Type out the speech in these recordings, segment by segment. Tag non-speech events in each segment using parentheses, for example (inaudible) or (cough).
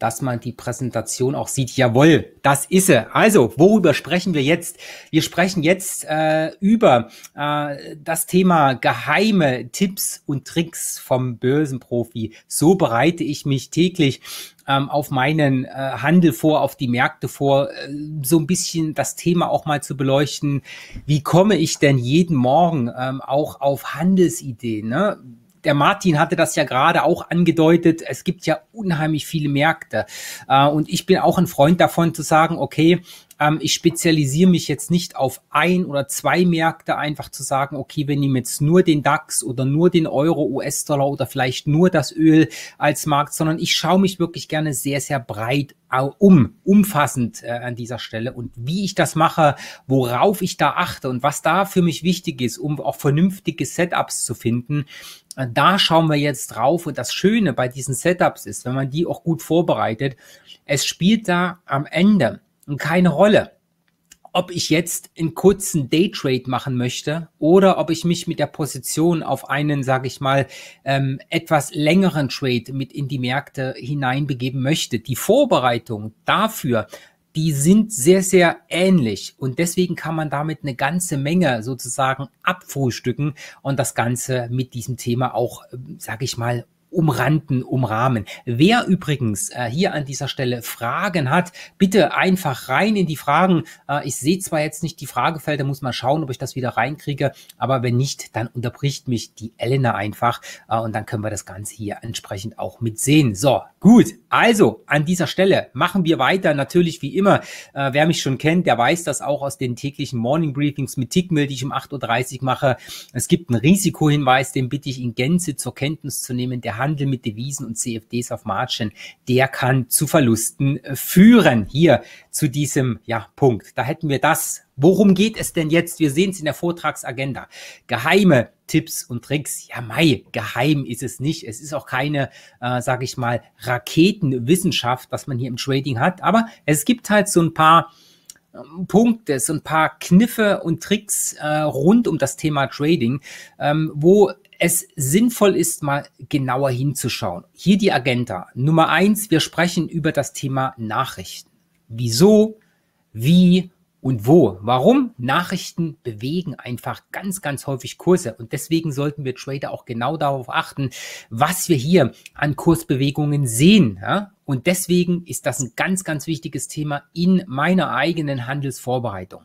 dass man die Präsentation auch sieht. Jawohl, das ist sie. Also, worüber sprechen wir jetzt? Wir sprechen jetzt äh, über äh, das Thema geheime Tipps und Tricks vom Börsenprofi. So bereite ich mich täglich ähm, auf meinen äh, Handel vor, auf die Märkte vor, äh, so ein bisschen das Thema auch mal zu beleuchten. Wie komme ich denn jeden Morgen ähm, auch auf Handelsideen? Ne? der Martin hatte das ja gerade auch angedeutet, es gibt ja unheimlich viele Märkte. Äh, und ich bin auch ein Freund davon zu sagen, okay, ähm, ich spezialisiere mich jetzt nicht auf ein oder zwei Märkte, einfach zu sagen, okay, wir nehmen jetzt nur den DAX oder nur den Euro, US-Dollar oder vielleicht nur das Öl als Markt, sondern ich schaue mich wirklich gerne sehr, sehr breit äh, um, umfassend äh, an dieser Stelle und wie ich das mache, worauf ich da achte und was da für mich wichtig ist, um auch vernünftige Setups zu finden, äh, da schauen wir jetzt drauf und das Schöne bei diesen Setups ist, wenn man die auch gut vorbereitet, es spielt da am Ende keine Rolle, ob ich jetzt einen kurzen Daytrade machen möchte oder ob ich mich mit der Position auf einen, sage ich mal, ähm, etwas längeren Trade mit in die Märkte hineinbegeben möchte. Die Vorbereitung dafür, die sind sehr, sehr ähnlich und deswegen kann man damit eine ganze Menge sozusagen abfrühstücken und das Ganze mit diesem Thema auch, ähm, sage ich mal, umranden, umrahmen. Wer übrigens äh, hier an dieser Stelle Fragen hat, bitte einfach rein in die Fragen. Äh, ich sehe zwar jetzt nicht die Fragefelder, muss mal schauen, ob ich das wieder reinkriege, aber wenn nicht, dann unterbricht mich die Elena einfach äh, und dann können wir das Ganze hier entsprechend auch mitsehen. So, gut. Also, an dieser Stelle machen wir weiter. Natürlich wie immer, äh, wer mich schon kennt, der weiß das auch aus den täglichen Morning Briefings mit Tickmill, die ich um 8.30 Uhr mache. Es gibt einen Risikohinweis, den bitte ich in Gänze zur Kenntnis zu nehmen. Der Handel mit Devisen und CFDs auf Margin, der kann zu Verlusten äh, führen. Hier zu diesem ja, Punkt. Da hätten wir das. Worum geht es denn jetzt? Wir sehen es in der Vortragsagenda. Geheime Tipps und Tricks. Ja, Mai, geheim ist es nicht. Es ist auch keine, äh, sage ich mal, Raketenwissenschaft, was man hier im Trading hat. Aber es gibt halt so ein paar ähm, Punkte, so ein paar Kniffe und Tricks äh, rund um das Thema Trading, ähm, wo es sinnvoll ist, mal genauer hinzuschauen. Hier die Agenda. Nummer eins, wir sprechen über das Thema Nachrichten. Wieso, wie und wo? Warum? Nachrichten bewegen einfach ganz, ganz häufig Kurse. Und deswegen sollten wir Trader auch genau darauf achten, was wir hier an Kursbewegungen sehen. Ja? Und deswegen ist das ein ganz, ganz wichtiges Thema in meiner eigenen Handelsvorbereitung.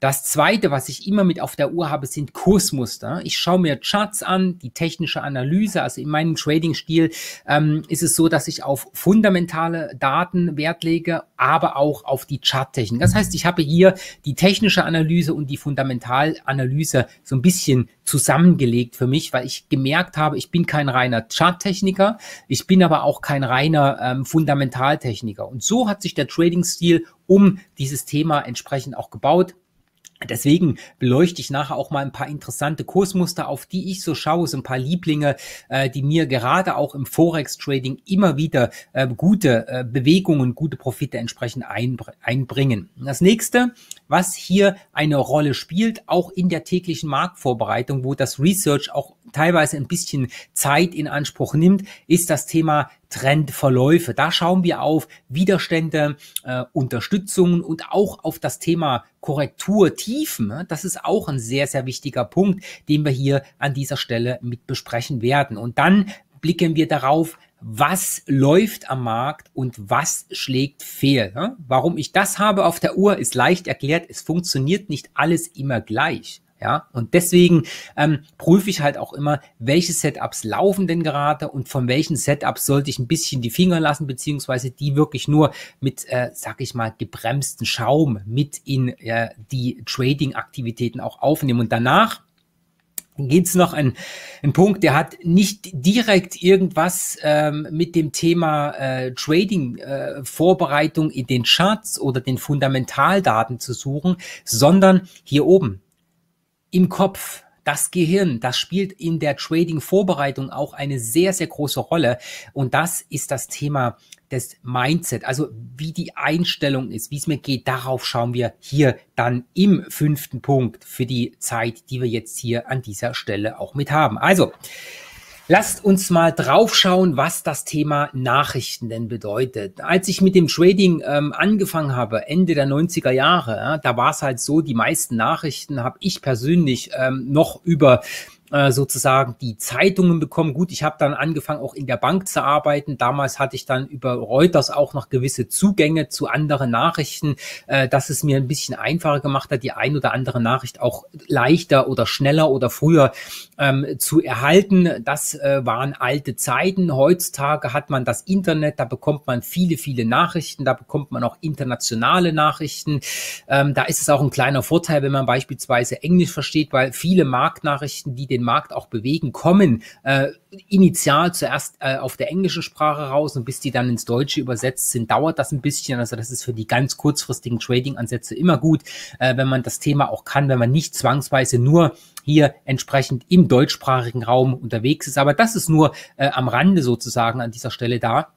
Das zweite, was ich immer mit auf der Uhr habe, sind Kursmuster. Ich schaue mir Charts an, die technische Analyse. Also in meinem Trading-Stil ähm, ist es so, dass ich auf fundamentale Daten Wert lege, aber auch auf die Charttechnik. Das heißt, ich habe hier die technische Analyse und die Fundamentalanalyse so ein bisschen zusammengelegt für mich, weil ich gemerkt habe, ich bin kein reiner Charttechniker, ich bin aber auch kein reiner ähm, Fundamentaltechniker. Und so hat sich der Trading-Stil um dieses Thema entsprechend auch gebaut. Deswegen beleuchte ich nachher auch mal ein paar interessante Kursmuster, auf die ich so schaue, so ein paar Lieblinge, äh, die mir gerade auch im Forex-Trading immer wieder äh, gute äh, Bewegungen, gute Profite entsprechend einbr einbringen. Das nächste, was hier eine Rolle spielt, auch in der täglichen Marktvorbereitung, wo das Research auch teilweise ein bisschen Zeit in Anspruch nimmt, ist das Thema Trendverläufe. Da schauen wir auf Widerstände, äh, Unterstützungen und auch auf das Thema Korrekturtiefen. Das ist auch ein sehr, sehr wichtiger Punkt, den wir hier an dieser Stelle mit besprechen werden. Und dann blicken wir darauf, was läuft am Markt und was schlägt fehl. Warum ich das habe auf der Uhr, ist leicht erklärt. Es funktioniert nicht alles immer gleich. Ja, und deswegen ähm, prüfe ich halt auch immer, welche Setups laufen denn gerade und von welchen Setups sollte ich ein bisschen die Finger lassen, beziehungsweise die wirklich nur mit, äh, sag ich mal, gebremsten Schaum mit in äh, die Trading-Aktivitäten auch aufnehmen. Und danach geht's noch ein, ein Punkt, der hat nicht direkt irgendwas ähm, mit dem Thema äh, Trading-Vorbereitung äh, in den Charts oder den Fundamentaldaten zu suchen, sondern hier oben im Kopf, das Gehirn, das spielt in der Trading-Vorbereitung auch eine sehr, sehr große Rolle. Und das ist das Thema des Mindset, also wie die Einstellung ist, wie es mir geht. Darauf schauen wir hier dann im fünften Punkt für die Zeit, die wir jetzt hier an dieser Stelle auch mit haben. Also, Lasst uns mal draufschauen, was das Thema Nachrichten denn bedeutet. Als ich mit dem Trading ähm, angefangen habe, Ende der 90er Jahre, ja, da war es halt so, die meisten Nachrichten habe ich persönlich ähm, noch über äh, sozusagen die Zeitungen bekommen. Gut, ich habe dann angefangen, auch in der Bank zu arbeiten. Damals hatte ich dann über Reuters auch noch gewisse Zugänge zu anderen Nachrichten, äh, dass es mir ein bisschen einfacher gemacht hat, die ein oder andere Nachricht auch leichter oder schneller oder früher ähm, zu erhalten. Das äh, waren alte Zeiten. Heutzutage hat man das Internet, da bekommt man viele, viele Nachrichten, da bekommt man auch internationale Nachrichten. Ähm, da ist es auch ein kleiner Vorteil, wenn man beispielsweise Englisch versteht, weil viele Marktnachrichten, die den den Markt auch bewegen, kommen äh, initial zuerst äh, auf der englischen Sprache raus und bis die dann ins Deutsche übersetzt sind, dauert das ein bisschen. Also das ist für die ganz kurzfristigen Trading-Ansätze immer gut, äh, wenn man das Thema auch kann, wenn man nicht zwangsweise nur hier entsprechend im deutschsprachigen Raum unterwegs ist. Aber das ist nur äh, am Rande sozusagen an dieser Stelle da.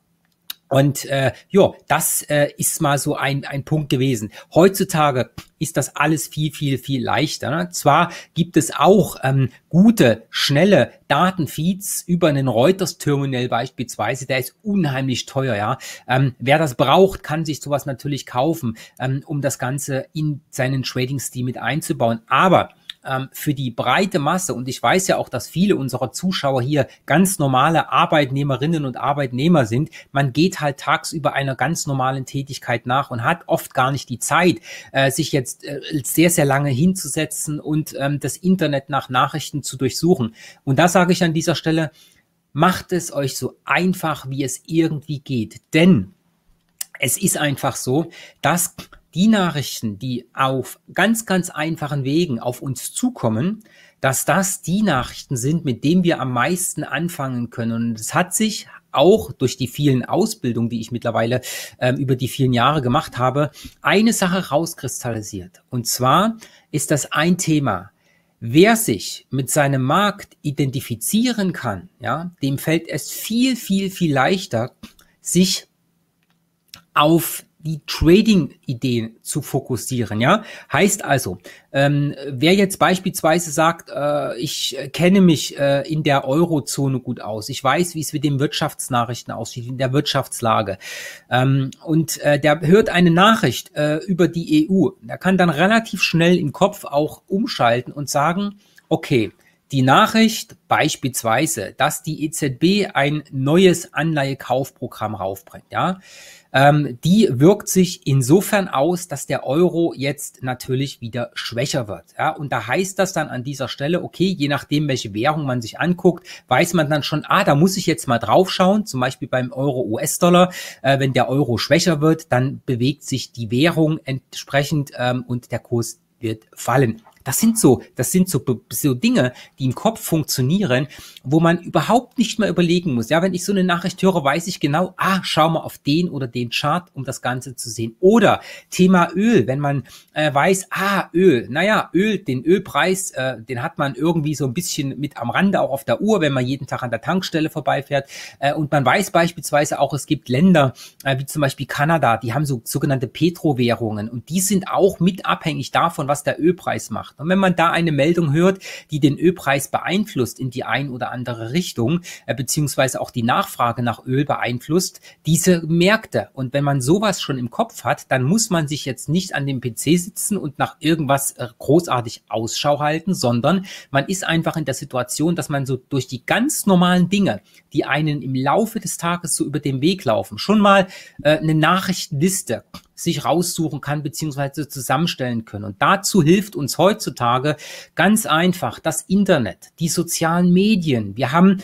Und äh, ja, das äh, ist mal so ein, ein Punkt gewesen. Heutzutage ist das alles viel, viel, viel leichter. Ne? Zwar gibt es auch ähm, gute, schnelle Datenfeeds über einen Reuters-Terminal beispielsweise, der ist unheimlich teuer. Ja? Ähm, wer das braucht, kann sich sowas natürlich kaufen, ähm, um das Ganze in seinen Trading-Stil mit einzubauen. Aber ähm, für die breite Masse, und ich weiß ja auch, dass viele unserer Zuschauer hier ganz normale Arbeitnehmerinnen und Arbeitnehmer sind, man geht halt tagsüber einer ganz normalen Tätigkeit nach und hat oft gar nicht die Zeit, äh, sich jetzt äh, sehr, sehr lange hinzusetzen und ähm, das Internet nach Nachrichten zu durchsuchen. Und da sage ich an dieser Stelle, macht es euch so einfach, wie es irgendwie geht. Denn es ist einfach so, dass die Nachrichten, die auf ganz, ganz einfachen Wegen auf uns zukommen, dass das die Nachrichten sind, mit denen wir am meisten anfangen können. Und es hat sich auch durch die vielen Ausbildungen, die ich mittlerweile ähm, über die vielen Jahre gemacht habe, eine Sache rauskristallisiert. Und zwar ist das ein Thema. Wer sich mit seinem Markt identifizieren kann, ja, dem fällt es viel, viel, viel leichter, sich auf die Trading-Ideen zu fokussieren. Ja, heißt also, ähm, wer jetzt beispielsweise sagt, äh, ich kenne mich äh, in der Eurozone gut aus, ich weiß, wie es mit den Wirtschaftsnachrichten aussieht, in der Wirtschaftslage, ähm, und äh, der hört eine Nachricht äh, über die EU, der kann dann relativ schnell im Kopf auch umschalten und sagen, okay, die Nachricht beispielsweise, dass die EZB ein neues Anleihekaufprogramm raufbringt, ja, ähm, die wirkt sich insofern aus, dass der Euro jetzt natürlich wieder schwächer wird. Ja? Und da heißt das dann an dieser Stelle, okay, je nachdem, welche Währung man sich anguckt, weiß man dann schon, ah, da muss ich jetzt mal draufschauen, zum Beispiel beim Euro-US-Dollar, äh, wenn der Euro schwächer wird, dann bewegt sich die Währung entsprechend ähm, und der Kurs wird fallen. Das sind so, das sind so, so Dinge, die im Kopf funktionieren, wo man überhaupt nicht mehr überlegen muss. Ja, wenn ich so eine Nachricht höre, weiß ich genau, ah, schau mal auf den oder den Chart, um das Ganze zu sehen. Oder Thema Öl, wenn man äh, weiß, ah, Öl, naja, Öl, den Ölpreis, äh, den hat man irgendwie so ein bisschen mit am Rande auch auf der Uhr, wenn man jeden Tag an der Tankstelle vorbeifährt. Äh, und man weiß beispielsweise auch, es gibt Länder, äh, wie zum Beispiel Kanada, die haben so sogenannte Petrowährungen und die sind auch mit abhängig davon, was der Ölpreis macht macht. Und wenn man da eine Meldung hört, die den Ölpreis beeinflusst in die ein oder andere Richtung, äh, beziehungsweise auch die Nachfrage nach Öl beeinflusst, diese Märkte. Und wenn man sowas schon im Kopf hat, dann muss man sich jetzt nicht an dem PC sitzen und nach irgendwas äh, großartig Ausschau halten, sondern man ist einfach in der Situation, dass man so durch die ganz normalen Dinge, die einen im Laufe des Tages so über den Weg laufen, schon mal äh, eine Nachrichtenliste sich raussuchen kann beziehungsweise zusammenstellen können. Und dazu hilft uns heutzutage ganz einfach das Internet, die sozialen Medien. Wir haben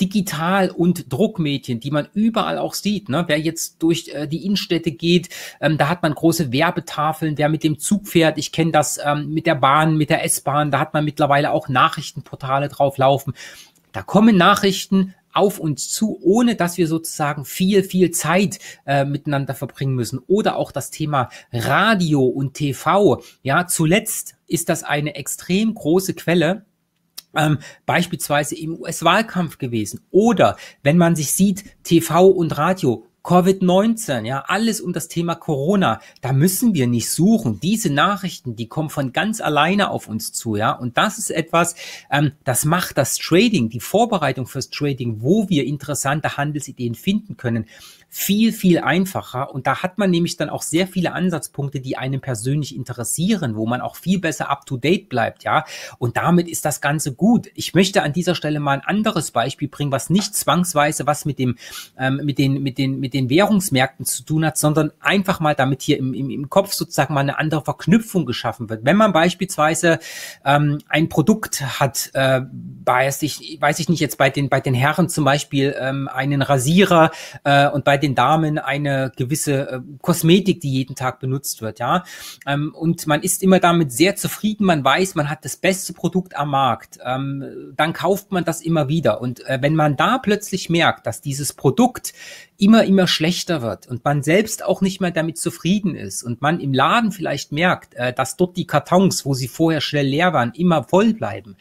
Digital- und Druckmedien, die man überall auch sieht. Ne? Wer jetzt durch äh, die Innenstädte geht, ähm, da hat man große Werbetafeln. Wer mit dem Zug fährt, ich kenne das ähm, mit der Bahn, mit der S-Bahn, da hat man mittlerweile auch Nachrichtenportale drauflaufen. Da kommen Nachrichten auf uns zu, ohne dass wir sozusagen viel, viel Zeit äh, miteinander verbringen müssen. Oder auch das Thema Radio und TV. Ja, zuletzt ist das eine extrem große Quelle ähm, beispielsweise im US-Wahlkampf gewesen. Oder wenn man sich sieht, TV und Radio, Covid-19, ja, alles um das Thema Corona. Da müssen wir nicht suchen. Diese Nachrichten, die kommen von ganz alleine auf uns zu, ja. Und das ist etwas, ähm, das macht das Trading, die Vorbereitung fürs Trading, wo wir interessante Handelsideen finden können, viel, viel einfacher. Und da hat man nämlich dann auch sehr viele Ansatzpunkte, die einen persönlich interessieren, wo man auch viel besser up-to-date bleibt, ja. Und damit ist das Ganze gut. Ich möchte an dieser Stelle mal ein anderes Beispiel bringen, was nicht zwangsweise was mit dem, ähm, mit den, mit den, mit den Währungsmärkten zu tun hat, sondern einfach mal damit hier im, im, im Kopf sozusagen mal eine andere Verknüpfung geschaffen wird. Wenn man beispielsweise ähm, ein Produkt hat, äh, weiß ich, weiß ich nicht jetzt bei den, bei den Herren zum Beispiel ähm, einen Rasierer äh, und bei den Damen eine gewisse äh, Kosmetik, die jeden Tag benutzt wird, ja. Ähm, und man ist immer damit sehr zufrieden, man weiß, man hat das beste Produkt am Markt. Ähm, dann kauft man das immer wieder. Und äh, wenn man da plötzlich merkt, dass dieses Produkt immer, immer schlechter wird und man selbst auch nicht mehr damit zufrieden ist und man im Laden vielleicht merkt, äh, dass dort die Kartons, wo sie vorher schnell leer waren, immer voll bleiben,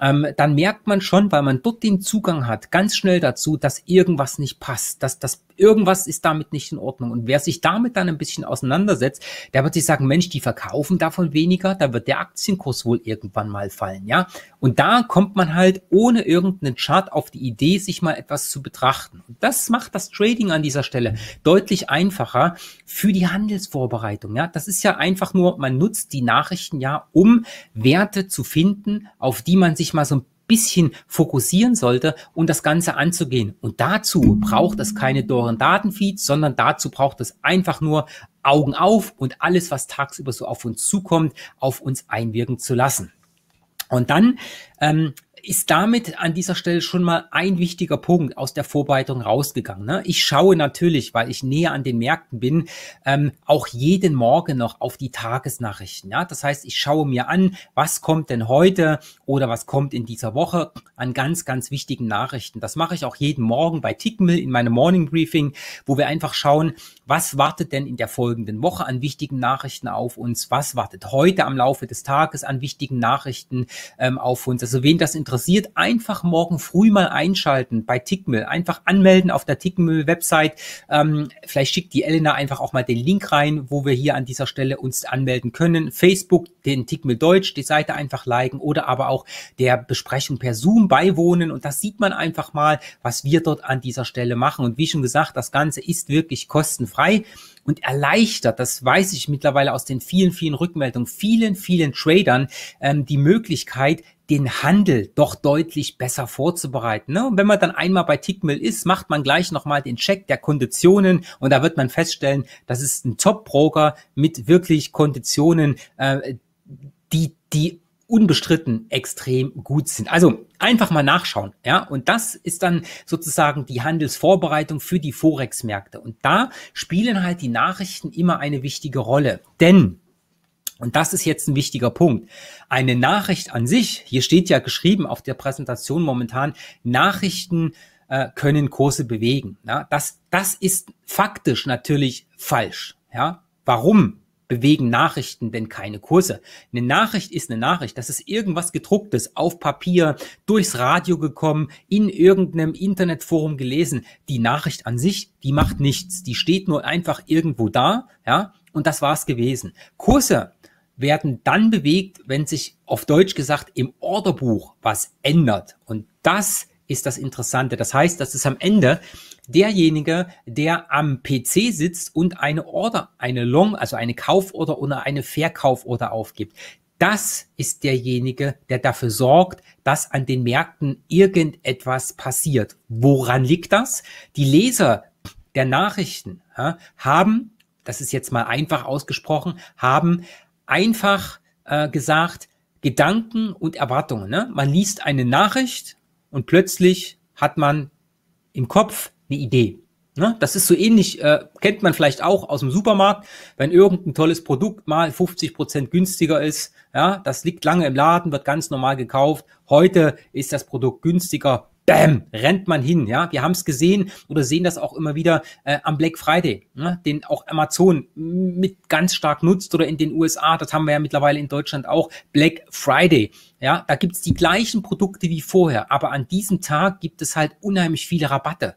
ähm, dann merkt man schon, weil man dort den Zugang hat, ganz schnell dazu, dass irgendwas nicht passt, dass das irgendwas ist damit nicht in Ordnung. Und wer sich damit dann ein bisschen auseinandersetzt, der wird sich sagen, Mensch, die verkaufen davon weniger, da wird der Aktienkurs wohl irgendwann mal fallen, ja. Und da kommt man halt ohne irgendeinen Chart auf die Idee, sich mal etwas zu betrachten. Und das macht das Trading an dieser Stelle deutlich einfacher für die Handelsvorbereitung, ja. Das ist ja einfach nur, man nutzt die Nachrichten ja, um Werte zu finden, auf die man sich mal so ein bisschen fokussieren sollte, um das Ganze anzugehen. Und dazu braucht es keine doren Datenfeeds, sondern dazu braucht es einfach nur Augen auf und alles, was tagsüber so auf uns zukommt, auf uns einwirken zu lassen. Und dann ähm, ist damit an dieser Stelle schon mal ein wichtiger Punkt aus der Vorbereitung rausgegangen. Ne? Ich schaue natürlich, weil ich näher an den Märkten bin, ähm, auch jeden Morgen noch auf die Tagesnachrichten. Ja? Das heißt, ich schaue mir an, was kommt denn heute oder was kommt in dieser Woche an ganz, ganz wichtigen Nachrichten. Das mache ich auch jeden Morgen bei Tickmill in meinem Morning Briefing, wo wir einfach schauen, was wartet denn in der folgenden Woche an wichtigen Nachrichten auf uns, was wartet heute am Laufe des Tages an wichtigen Nachrichten ähm, auf uns. Also wen das interessiert, interessiert, einfach morgen früh mal einschalten bei Tickmill. Einfach anmelden auf der Tickmill-Website. Ähm, vielleicht schickt die Elena einfach auch mal den Link rein, wo wir hier an dieser Stelle uns anmelden können. Facebook, den Tickmill Deutsch, die Seite einfach liken oder aber auch der Besprechung per Zoom beiwohnen. Und das sieht man einfach mal, was wir dort an dieser Stelle machen. Und wie schon gesagt, das Ganze ist wirklich kostenfrei und erleichtert, das weiß ich mittlerweile aus den vielen, vielen Rückmeldungen, vielen, vielen Tradern, ähm, die Möglichkeit, den Handel doch deutlich besser vorzubereiten. Ne? Und wenn man dann einmal bei Tickmill ist, macht man gleich nochmal den Check der Konditionen und da wird man feststellen, das ist ein Top-Broker mit wirklich Konditionen, äh, die, die unbestritten extrem gut sind. Also einfach mal nachschauen, ja. Und das ist dann sozusagen die Handelsvorbereitung für die Forex-Märkte. Und da spielen halt die Nachrichten immer eine wichtige Rolle. Denn und das ist jetzt ein wichtiger Punkt. Eine Nachricht an sich, hier steht ja geschrieben auf der Präsentation momentan, Nachrichten äh, können Kurse bewegen. Ja, das, das ist faktisch natürlich falsch. Ja, warum bewegen Nachrichten denn keine Kurse? Eine Nachricht ist eine Nachricht. Das ist irgendwas gedrucktes auf Papier, durchs Radio gekommen, in irgendeinem Internetforum gelesen. Die Nachricht an sich, die macht nichts. Die steht nur einfach irgendwo da. Ja, und das war's gewesen. Kurse werden dann bewegt, wenn sich auf Deutsch gesagt im Orderbuch was ändert. Und das ist das Interessante. Das heißt, dass es am Ende derjenige, der am PC sitzt und eine Order, eine Long, also eine Kauforder oder eine Verkauforder aufgibt. Das ist derjenige, der dafür sorgt, dass an den Märkten irgendetwas passiert. Woran liegt das? Die Leser der Nachrichten ja, haben, das ist jetzt mal einfach ausgesprochen, haben einfach äh, gesagt Gedanken und Erwartungen. Ne? Man liest eine Nachricht und plötzlich hat man im Kopf eine Idee. Ne? Das ist so ähnlich, äh, kennt man vielleicht auch aus dem Supermarkt, wenn irgendein tolles Produkt mal 50 Prozent günstiger ist. Ja, das liegt lange im Laden, wird ganz normal gekauft. Heute ist das Produkt günstiger, Bäm, rennt man hin. Ja, wir haben es gesehen oder sehen das auch immer wieder äh, am Black Friday, ne? den auch Amazon mit ganz stark nutzt oder in den USA. Das haben wir ja mittlerweile in Deutschland auch. Black Friday. Ja, da gibt's die gleichen Produkte wie vorher, aber an diesem Tag gibt es halt unheimlich viele Rabatte.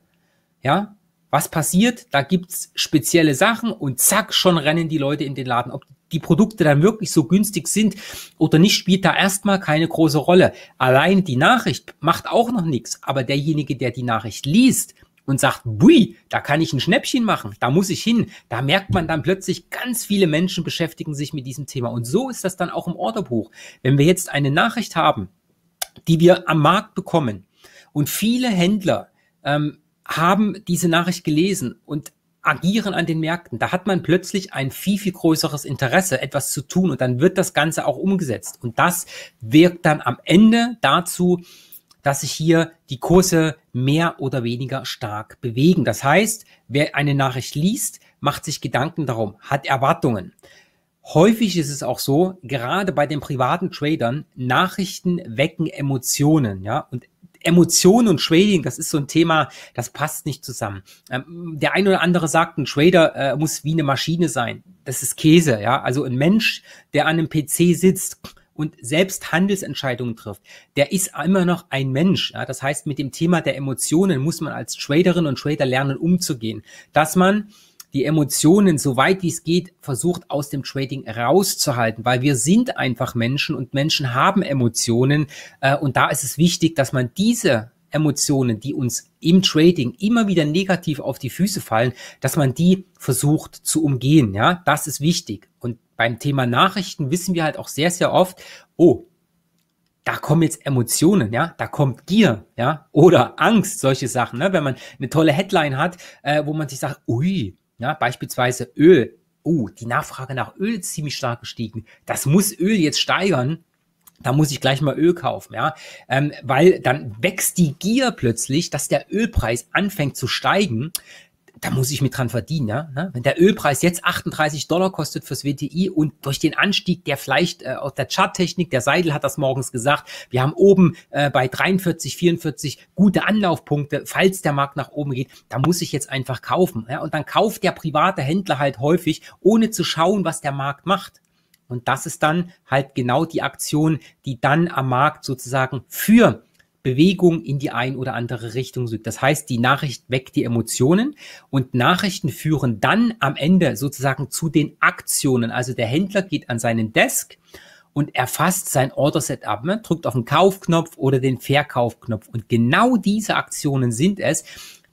Ja, was passiert? Da gibt's spezielle Sachen und zack, schon rennen die Leute in den Laden. Ob die die Produkte dann wirklich so günstig sind oder nicht, spielt da erstmal keine große Rolle. Allein die Nachricht macht auch noch nichts, aber derjenige, der die Nachricht liest, und sagt, bui, da kann ich ein Schnäppchen machen, da muss ich hin. Da merkt man dann plötzlich, ganz viele Menschen beschäftigen sich mit diesem Thema. Und so ist das dann auch im Orderbuch. Wenn wir jetzt eine Nachricht haben, die wir am Markt bekommen und viele Händler ähm, haben diese Nachricht gelesen und Agieren an den Märkten. Da hat man plötzlich ein viel, viel größeres Interesse, etwas zu tun und dann wird das Ganze auch umgesetzt. Und das wirkt dann am Ende dazu, dass sich hier die Kurse mehr oder weniger stark bewegen. Das heißt, wer eine Nachricht liest, macht sich Gedanken darum, hat Erwartungen. Häufig ist es auch so, gerade bei den privaten Tradern, Nachrichten wecken Emotionen, ja, und Emotionen und Trading, das ist so ein Thema, das passt nicht zusammen. Ähm, der ein oder andere sagt, ein Trader äh, muss wie eine Maschine sein. Das ist Käse, ja. Also ein Mensch, der an einem PC sitzt und selbst Handelsentscheidungen trifft, der ist immer noch ein Mensch. Ja? Das heißt, mit dem Thema der Emotionen muss man als Traderin und Trader lernen, umzugehen. Dass man die Emotionen, soweit wie es geht, versucht aus dem Trading rauszuhalten, weil wir sind einfach Menschen und Menschen haben Emotionen. Äh, und da ist es wichtig, dass man diese Emotionen, die uns im Trading immer wieder negativ auf die Füße fallen, dass man die versucht zu umgehen. Ja, das ist wichtig. Und beim Thema Nachrichten wissen wir halt auch sehr, sehr oft, oh, da kommen jetzt Emotionen, ja, da kommt Gier, ja, oder Angst, solche Sachen, ne? wenn man eine tolle Headline hat, äh, wo man sich sagt, ui, ja, beispielsweise Öl. Oh, die Nachfrage nach Öl ist ziemlich stark gestiegen. Das muss Öl jetzt steigern. Da muss ich gleich mal Öl kaufen, ja, ähm, weil dann wächst die Gier plötzlich, dass der Ölpreis anfängt zu steigen, da muss ich mit dran verdienen, ja. Ne? Wenn der Ölpreis jetzt 38 Dollar kostet fürs WTI und durch den Anstieg der vielleicht äh, aus der Charttechnik, der Seidel hat das morgens gesagt, wir haben oben äh, bei 43, 44 gute Anlaufpunkte, falls der Markt nach oben geht, da muss ich jetzt einfach kaufen. Ja? Und dann kauft der private Händler halt häufig, ohne zu schauen, was der Markt macht. Und das ist dann halt genau die Aktion, die dann am Markt sozusagen für Bewegung in die ein oder andere Richtung sucht. Das heißt, die Nachricht weckt die Emotionen und Nachrichten führen dann am Ende sozusagen zu den Aktionen. Also der Händler geht an seinen Desk und erfasst sein Order Setup, ne? drückt auf den Kaufknopf oder den Verkaufknopf. Und genau diese Aktionen sind es,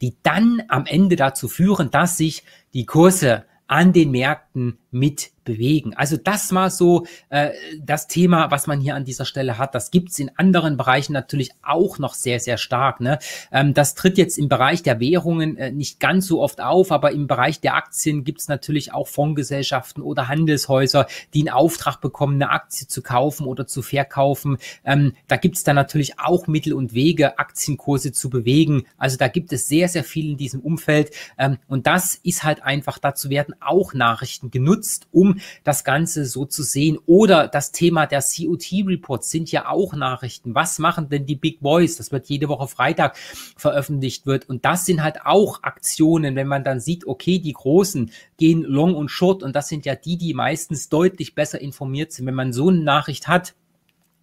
die dann am Ende dazu führen, dass sich die Kurse an den Märkten mit bewegen. Also das war so äh, das Thema, was man hier an dieser Stelle hat. Das gibt's in anderen Bereichen natürlich auch noch sehr, sehr stark. Ne? Ähm, das tritt jetzt im Bereich der Währungen äh, nicht ganz so oft auf, aber im Bereich der Aktien gibt's natürlich auch Fondsgesellschaften oder Handelshäuser, die in Auftrag bekommen, eine Aktie zu kaufen oder zu verkaufen. Ähm, da gibt's dann natürlich auch Mittel und Wege, Aktienkurse zu bewegen. Also da gibt es sehr, sehr viel in diesem Umfeld. Ähm, und das ist halt einfach dazu werden auch Nachrichten genutzt, um um das Ganze so zu sehen. Oder das Thema der COT-Reports sind ja auch Nachrichten. Was machen denn die Big Boys? Das wird jede Woche Freitag veröffentlicht wird. Und das sind halt auch Aktionen, wenn man dann sieht, okay, die Großen gehen long und short. Und das sind ja die, die meistens deutlich besser informiert sind. Wenn man so eine Nachricht hat,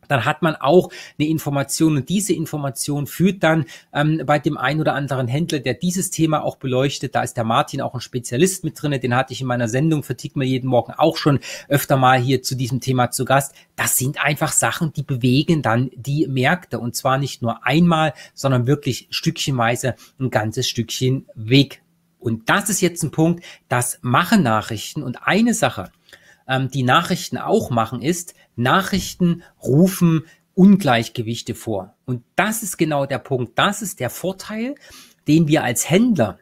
dann hat man auch eine Information und diese Information führt dann ähm, bei dem einen oder anderen Händler, der dieses Thema auch beleuchtet. Da ist der Martin auch ein Spezialist mit drinne, den hatte ich in meiner Sendung Vertick mir jeden Morgen auch schon öfter mal hier zu diesem Thema zu Gast. Das sind einfach Sachen, die bewegen dann die Märkte und zwar nicht nur einmal, sondern wirklich stückchenweise ein ganzes Stückchen Weg. Und das ist jetzt ein Punkt, das machen Nachrichten und eine Sache, ähm, die Nachrichten auch machen, ist, Nachrichten rufen Ungleichgewichte vor. Und das ist genau der Punkt. Das ist der Vorteil, den wir als Händler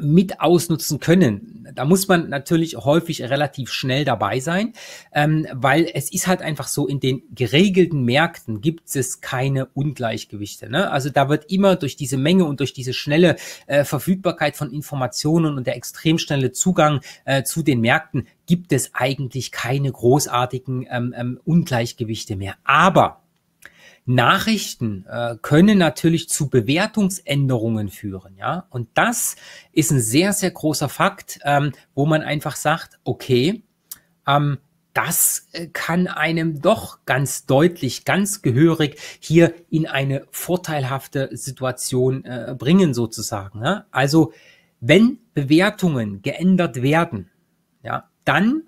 mit ausnutzen können. Da muss man natürlich häufig relativ schnell dabei sein, ähm, weil es ist halt einfach so, in den geregelten Märkten gibt es keine Ungleichgewichte. Ne? Also da wird immer durch diese Menge und durch diese schnelle äh, Verfügbarkeit von Informationen und der extrem schnelle Zugang äh, zu den Märkten gibt es eigentlich keine großartigen ähm, ähm, Ungleichgewichte mehr. Aber Nachrichten äh, können natürlich zu Bewertungsänderungen führen, ja. Und das ist ein sehr, sehr großer Fakt, ähm, wo man einfach sagt, okay, ähm, das äh, kann einem doch ganz deutlich, ganz gehörig hier in eine vorteilhafte Situation äh, bringen sozusagen. Ja? Ne? Also wenn Bewertungen geändert werden, ja, dann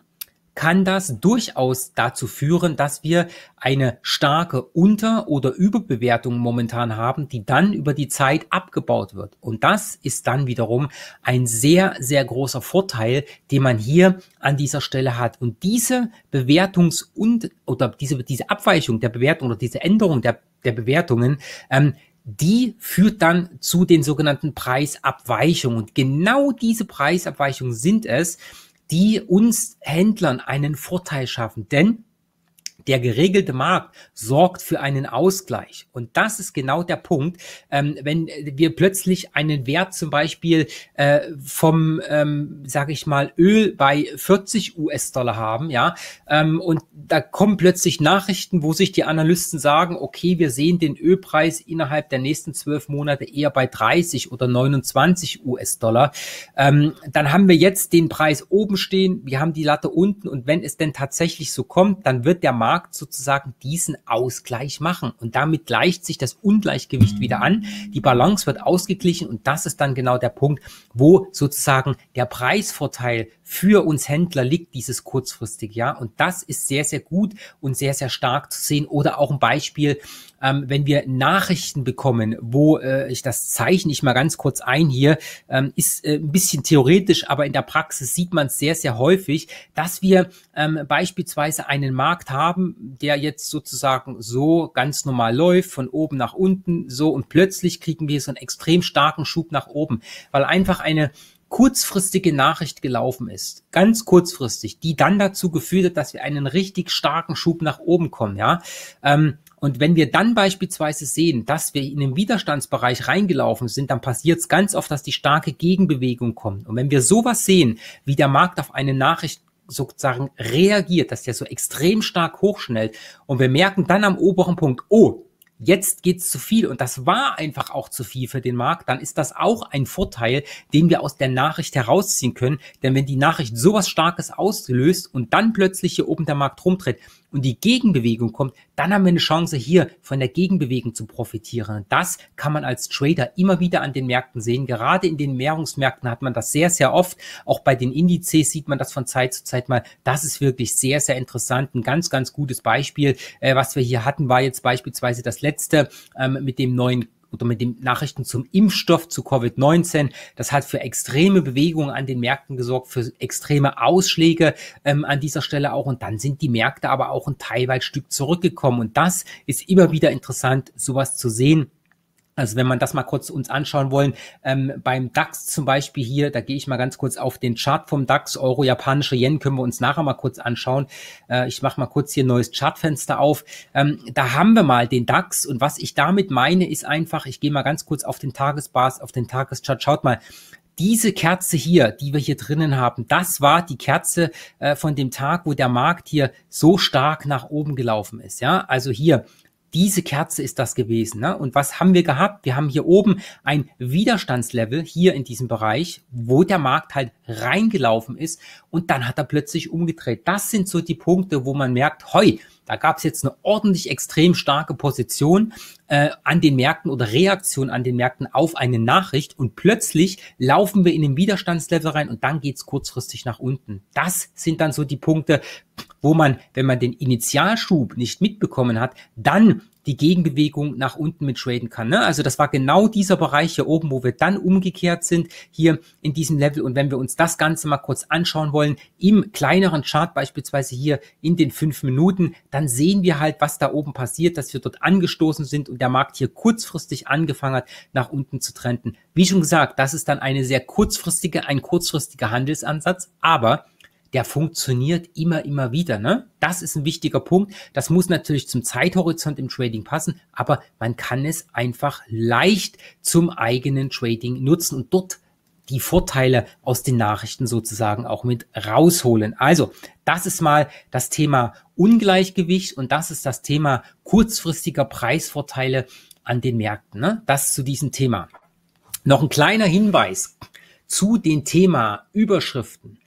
kann das durchaus dazu führen, dass wir eine starke Unter- oder Überbewertung momentan haben, die dann über die Zeit abgebaut wird. Und das ist dann wiederum ein sehr, sehr großer Vorteil, den man hier an dieser Stelle hat. Und diese Bewertungs- und oder diese, diese Abweichung der Bewertung oder diese Änderung der, der Bewertungen, ähm, die führt dann zu den sogenannten Preisabweichungen. Und genau diese Preisabweichungen sind es, die uns Händlern einen Vorteil schaffen. Denn der geregelte Markt sorgt für einen Ausgleich. Und das ist genau der Punkt, ähm, wenn wir plötzlich einen Wert zum Beispiel äh, vom, ähm, sage ich mal, Öl bei 40 US-Dollar haben, ja, ähm, und da kommen plötzlich Nachrichten, wo sich die Analysten sagen, okay, wir sehen den Ölpreis innerhalb der nächsten zwölf Monate eher bei 30 oder 29 US-Dollar. Ähm, dann haben wir jetzt den Preis oben stehen, wir haben die Latte unten und wenn es denn tatsächlich so kommt, dann wird der Markt Markt sozusagen diesen Ausgleich machen. Und damit gleicht sich das Ungleichgewicht wieder an. Die Balance wird ausgeglichen und das ist dann genau der Punkt, wo sozusagen der Preisvorteil für uns Händler liegt dieses kurzfristig, ja Und das ist sehr, sehr gut und sehr, sehr stark zu sehen. Oder auch ein Beispiel, ähm, wenn wir Nachrichten bekommen, wo äh, ich das zeichne ich mal ganz kurz ein hier, ähm, ist äh, ein bisschen theoretisch, aber in der Praxis sieht man es sehr, sehr häufig, dass wir ähm, beispielsweise einen Markt haben, der jetzt sozusagen so ganz normal läuft, von oben nach unten, so und plötzlich kriegen wir so einen extrem starken Schub nach oben, weil einfach eine kurzfristige Nachricht gelaufen ist, ganz kurzfristig, die dann dazu geführt hat, dass wir einen richtig starken Schub nach oben kommen, ja. Ähm, und wenn wir dann beispielsweise sehen, dass wir in den Widerstandsbereich reingelaufen sind, dann passiert es ganz oft, dass die starke Gegenbewegung kommt. Und wenn wir sowas sehen, wie der Markt auf eine Nachricht sozusagen reagiert, dass der so extrem stark hochschnellt und wir merken dann am oberen Punkt, oh, jetzt geht's zu viel und das war einfach auch zu viel für den Markt, dann ist das auch ein Vorteil, den wir aus der Nachricht herausziehen können. Denn wenn die Nachricht sowas Starkes auslöst und dann plötzlich hier oben der Markt rumtritt, und die Gegenbewegung kommt, dann haben wir eine Chance hier von der Gegenbewegung zu profitieren. Das kann man als Trader immer wieder an den Märkten sehen. Gerade in den Währungsmärkten hat man das sehr, sehr oft. Auch bei den Indizes sieht man das von Zeit zu Zeit mal. Das ist wirklich sehr, sehr interessant. Ein ganz, ganz gutes Beispiel, äh, was wir hier hatten, war jetzt beispielsweise das letzte ähm, mit dem neuen oder mit den Nachrichten zum Impfstoff zu Covid-19. Das hat für extreme Bewegungen an den Märkten gesorgt, für extreme Ausschläge ähm, an dieser Stelle auch. Und dann sind die Märkte aber auch ein teilweise Stück zurückgekommen. Und das ist immer wieder interessant, sowas zu sehen also wenn man das mal kurz uns anschauen wollen, ähm, beim DAX zum Beispiel hier, da gehe ich mal ganz kurz auf den Chart vom DAX, Euro, japanische Yen können wir uns nachher mal kurz anschauen. Äh, ich mache mal kurz hier ein neues Chartfenster auf. Ähm, da haben wir mal den DAX und was ich damit meine ist einfach, ich gehe mal ganz kurz auf den Tagesbars, auf den Tageschart, schaut mal, diese Kerze hier, die wir hier drinnen haben, das war die Kerze äh, von dem Tag, wo der Markt hier so stark nach oben gelaufen ist. Ja, also hier diese Kerze ist das gewesen. Ne? Und was haben wir gehabt? Wir haben hier oben ein Widerstandslevel hier in diesem Bereich, wo der Markt halt reingelaufen ist und dann hat er plötzlich umgedreht. Das sind so die Punkte, wo man merkt, hoi, da gab es jetzt eine ordentlich extrem starke Position äh, an den Märkten oder Reaktion an den Märkten auf eine Nachricht und plötzlich laufen wir in den Widerstandslevel rein und dann geht's kurzfristig nach unten. Das sind dann so die Punkte, wo man, wenn man den Initialschub nicht mitbekommen hat, dann die Gegenbewegung nach unten mit traden kann. Ne? Also das war genau dieser Bereich hier oben, wo wir dann umgekehrt sind, hier in diesem Level. Und wenn wir uns das Ganze mal kurz anschauen wollen, im kleineren Chart beispielsweise hier in den fünf Minuten, dann sehen wir halt, was da oben passiert, dass wir dort angestoßen sind und der Markt hier kurzfristig angefangen hat, nach unten zu trenden. Wie schon gesagt, das ist dann eine sehr kurzfristige, ein kurzfristiger Handelsansatz, aber ja funktioniert immer, immer wieder. Ne? Das ist ein wichtiger Punkt. Das muss natürlich zum Zeithorizont im Trading passen, aber man kann es einfach leicht zum eigenen Trading nutzen und dort die Vorteile aus den Nachrichten sozusagen auch mit rausholen. Also, das ist mal das Thema Ungleichgewicht und das ist das Thema kurzfristiger Preisvorteile an den Märkten. Ne? Das zu diesem Thema. Noch ein kleiner Hinweis zu den Thema Überschriften.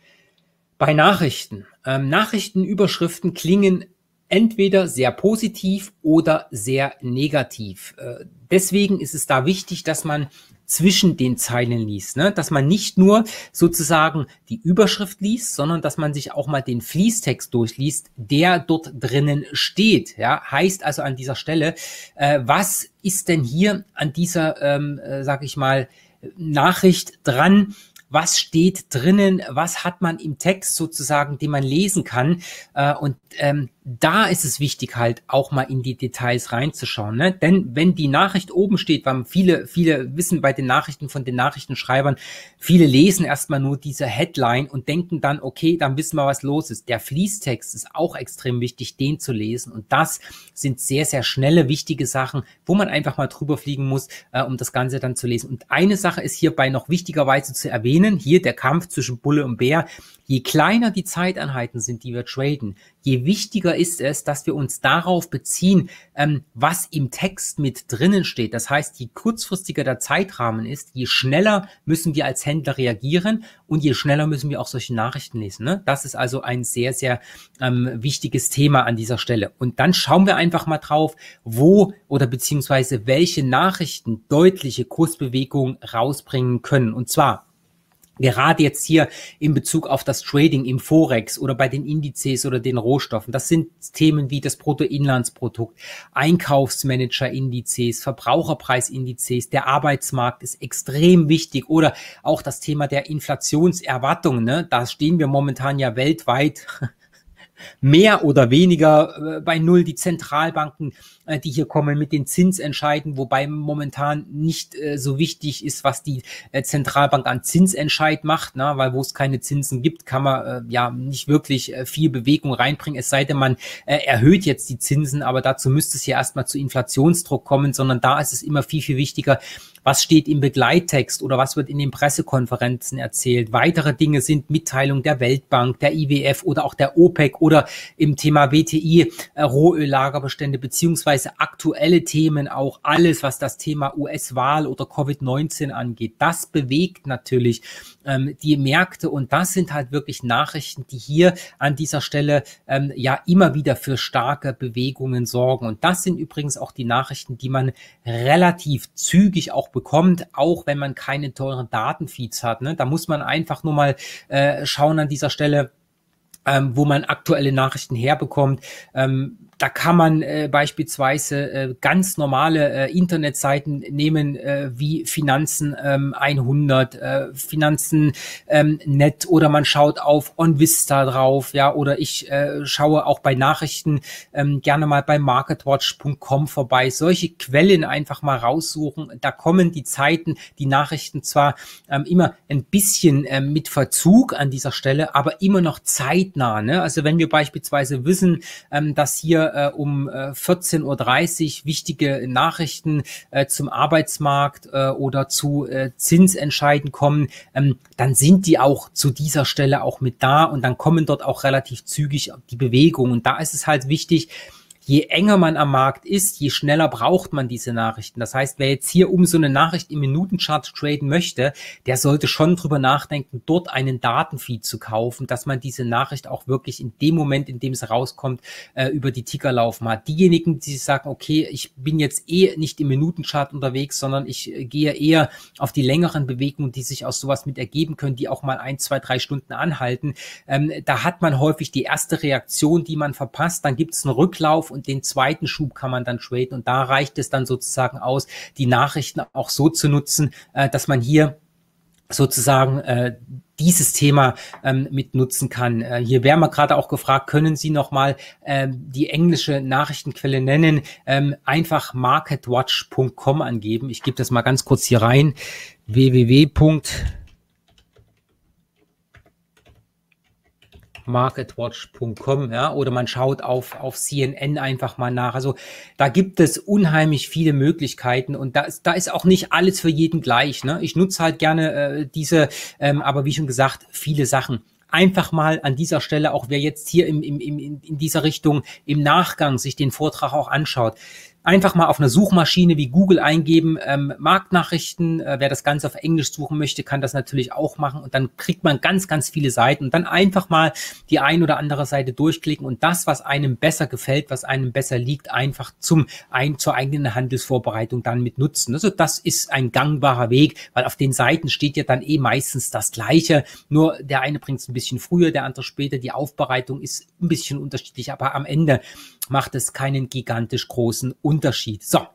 Bei Nachrichten. Ähm, Nachrichtenüberschriften klingen entweder sehr positiv oder sehr negativ. Äh, deswegen ist es da wichtig, dass man zwischen den Zeilen liest, ne? dass man nicht nur sozusagen die Überschrift liest, sondern dass man sich auch mal den Fließtext durchliest, der dort drinnen steht. Ja? Heißt also an dieser Stelle, äh, was ist denn hier an dieser, ähm, äh, sag ich mal, Nachricht dran, was steht drinnen, was hat man im Text sozusagen, den man lesen kann. Äh, und ähm, da ist es wichtig, halt auch mal in die Details reinzuschauen. Ne? Denn wenn die Nachricht oben steht, weil viele, viele wissen bei den Nachrichten von den Nachrichtenschreibern, viele lesen erstmal nur diese Headline und denken dann, okay, dann wissen wir, was los ist. Der Fließtext ist auch extrem wichtig, den zu lesen. Und das sind sehr, sehr schnelle, wichtige Sachen, wo man einfach mal drüber fliegen muss, äh, um das Ganze dann zu lesen. Und eine Sache ist hierbei noch wichtigerweise zu erwähnen, hier der Kampf zwischen Bulle und Bär. Je kleiner die Zeiteinheiten sind, die wir traden, je wichtiger ist es, dass wir uns darauf beziehen, ähm, was im Text mit drinnen steht. Das heißt, je kurzfristiger der Zeitrahmen ist, je schneller müssen wir als Händler reagieren und je schneller müssen wir auch solche Nachrichten lesen. Ne? Das ist also ein sehr, sehr ähm, wichtiges Thema an dieser Stelle. Und dann schauen wir einfach mal drauf, wo oder beziehungsweise welche Nachrichten deutliche Kursbewegungen rausbringen können. Und zwar Gerade jetzt hier in Bezug auf das Trading im Forex oder bei den Indizes oder den Rohstoffen. Das sind Themen wie das Bruttoinlandsprodukt, Einkaufsmanager-Indizes, Verbraucherpreisindizes. Der Arbeitsmarkt ist extrem wichtig oder auch das Thema der Inflationserwartungen. Ne? Da stehen wir momentan ja weltweit (laughs) mehr oder weniger äh, bei Null. Die Zentralbanken äh, die hier kommen mit den Zinsentscheiden, wobei momentan nicht äh, so wichtig ist, was die äh, Zentralbank an Zinsentscheid macht, na, ne? weil wo es keine Zinsen gibt, kann man ja nicht wirklich viel Bewegung reinbringen, es sei denn, man erhöht jetzt die Zinsen, aber dazu müsste es ja erstmal zu Inflationsdruck kommen, sondern da ist es immer viel, viel wichtiger, was steht im Begleittext oder was wird in den Pressekonferenzen erzählt. Weitere Dinge sind Mitteilung der Weltbank, der IWF oder auch der OPEC oder im Thema WTI äh, Rohöllagerbestände beziehungsweise teilweise aktuelle Themen, auch alles, was das Thema US-Wahl oder Covid-19 angeht. Das bewegt natürlich ähm, die Märkte und das sind halt wirklich Nachrichten, die hier an dieser Stelle ähm, ja immer wieder für starke Bewegungen sorgen. Und das sind übrigens auch die Nachrichten, die man relativ zügig auch bekommt, auch wenn man keine teuren Datenfeeds hat. Ne? Da muss man einfach nur mal äh, schauen an dieser Stelle, ähm, wo man aktuelle Nachrichten herbekommt. Ähm, da kann man äh, beispielsweise äh, ganz normale äh, Internetseiten nehmen äh, wie Finanzen ähm, 100, äh, Finanzen ähm, net oder man schaut auf OnVista drauf, ja, oder ich äh, schaue auch bei Nachrichten ähm, gerne mal bei marketwatch.com vorbei. Solche Quellen einfach mal raussuchen. Da kommen die Zeiten, die Nachrichten zwar ähm, immer ein bisschen ähm, mit Verzug an dieser Stelle, aber immer noch zeitnah. Ne? Also wenn wir beispielsweise wissen, ähm, dass hier äh, um 14.30 äh, Uhr wichtige Nachrichten äh, zum Arbeitsmarkt äh, oder zu äh, Zinsentscheiden kommen, ähm, dann sind die auch zu dieser Stelle auch mit da und dann kommen dort auch relativ zügig die Bewegungen. Und da ist es halt wichtig, je enger man am Markt ist, je schneller braucht man diese Nachrichten. Das heißt, wer jetzt hier um so eine Nachricht im Minutenchart traden möchte, der sollte schon drüber nachdenken, dort einen Datenfeed zu kaufen, dass man diese Nachricht auch wirklich in dem Moment, in dem es rauskommt, äh, über die Ticker laufen hat. Diejenigen, die sagen, okay, ich bin jetzt eh nicht im Minutenchart unterwegs, sondern ich äh, gehe eher auf die längeren Bewegungen, die sich aus sowas mit ergeben können, die auch mal ein, zwei, drei Stunden anhalten. Ähm, da hat man häufig die erste Reaktion, die man verpasst, dann gibt es einen Rücklauf und und den zweiten Schub kann man dann traden. Und da reicht es dann sozusagen aus, die Nachrichten auch so zu nutzen, äh, dass man hier sozusagen äh, dieses Thema ähm, mit nutzen kann. Äh, hier wäre mal gerade auch gefragt, können Sie nochmal ähm, die englische Nachrichtenquelle nennen? Ähm, einfach marketwatch.com angeben. Ich gebe das mal ganz kurz hier rein. www. marketwatch.com, ja, oder man schaut auf, auf CNN einfach mal nach. Also da gibt es unheimlich viele Möglichkeiten und da ist, da ist auch nicht alles für jeden gleich. Ne? Ich nutze halt gerne äh, diese, ähm, aber wie schon gesagt, viele Sachen einfach mal an dieser Stelle, auch wer jetzt hier im, im, im, in dieser Richtung im Nachgang sich den Vortrag auch anschaut, einfach mal auf einer Suchmaschine wie Google eingeben, ähm, Marktnachrichten. Äh, wer das Ganze auf Englisch suchen möchte, kann das natürlich auch machen. Und dann kriegt man ganz, ganz viele Seiten. Und dann einfach mal die ein oder andere Seite durchklicken und das, was einem besser gefällt, was einem besser liegt, einfach zum ein, zur eigenen Handelsvorbereitung dann mit nutzen. Also das ist ein gangbarer Weg, weil auf den Seiten steht ja dann eh meistens das Gleiche. Nur der eine bringt es ein bisschen früher, der andere später. Die Aufbereitung ist ein bisschen unterschiedlich, aber am Ende macht es keinen gigantisch großen Unterschied. Unterschied. So,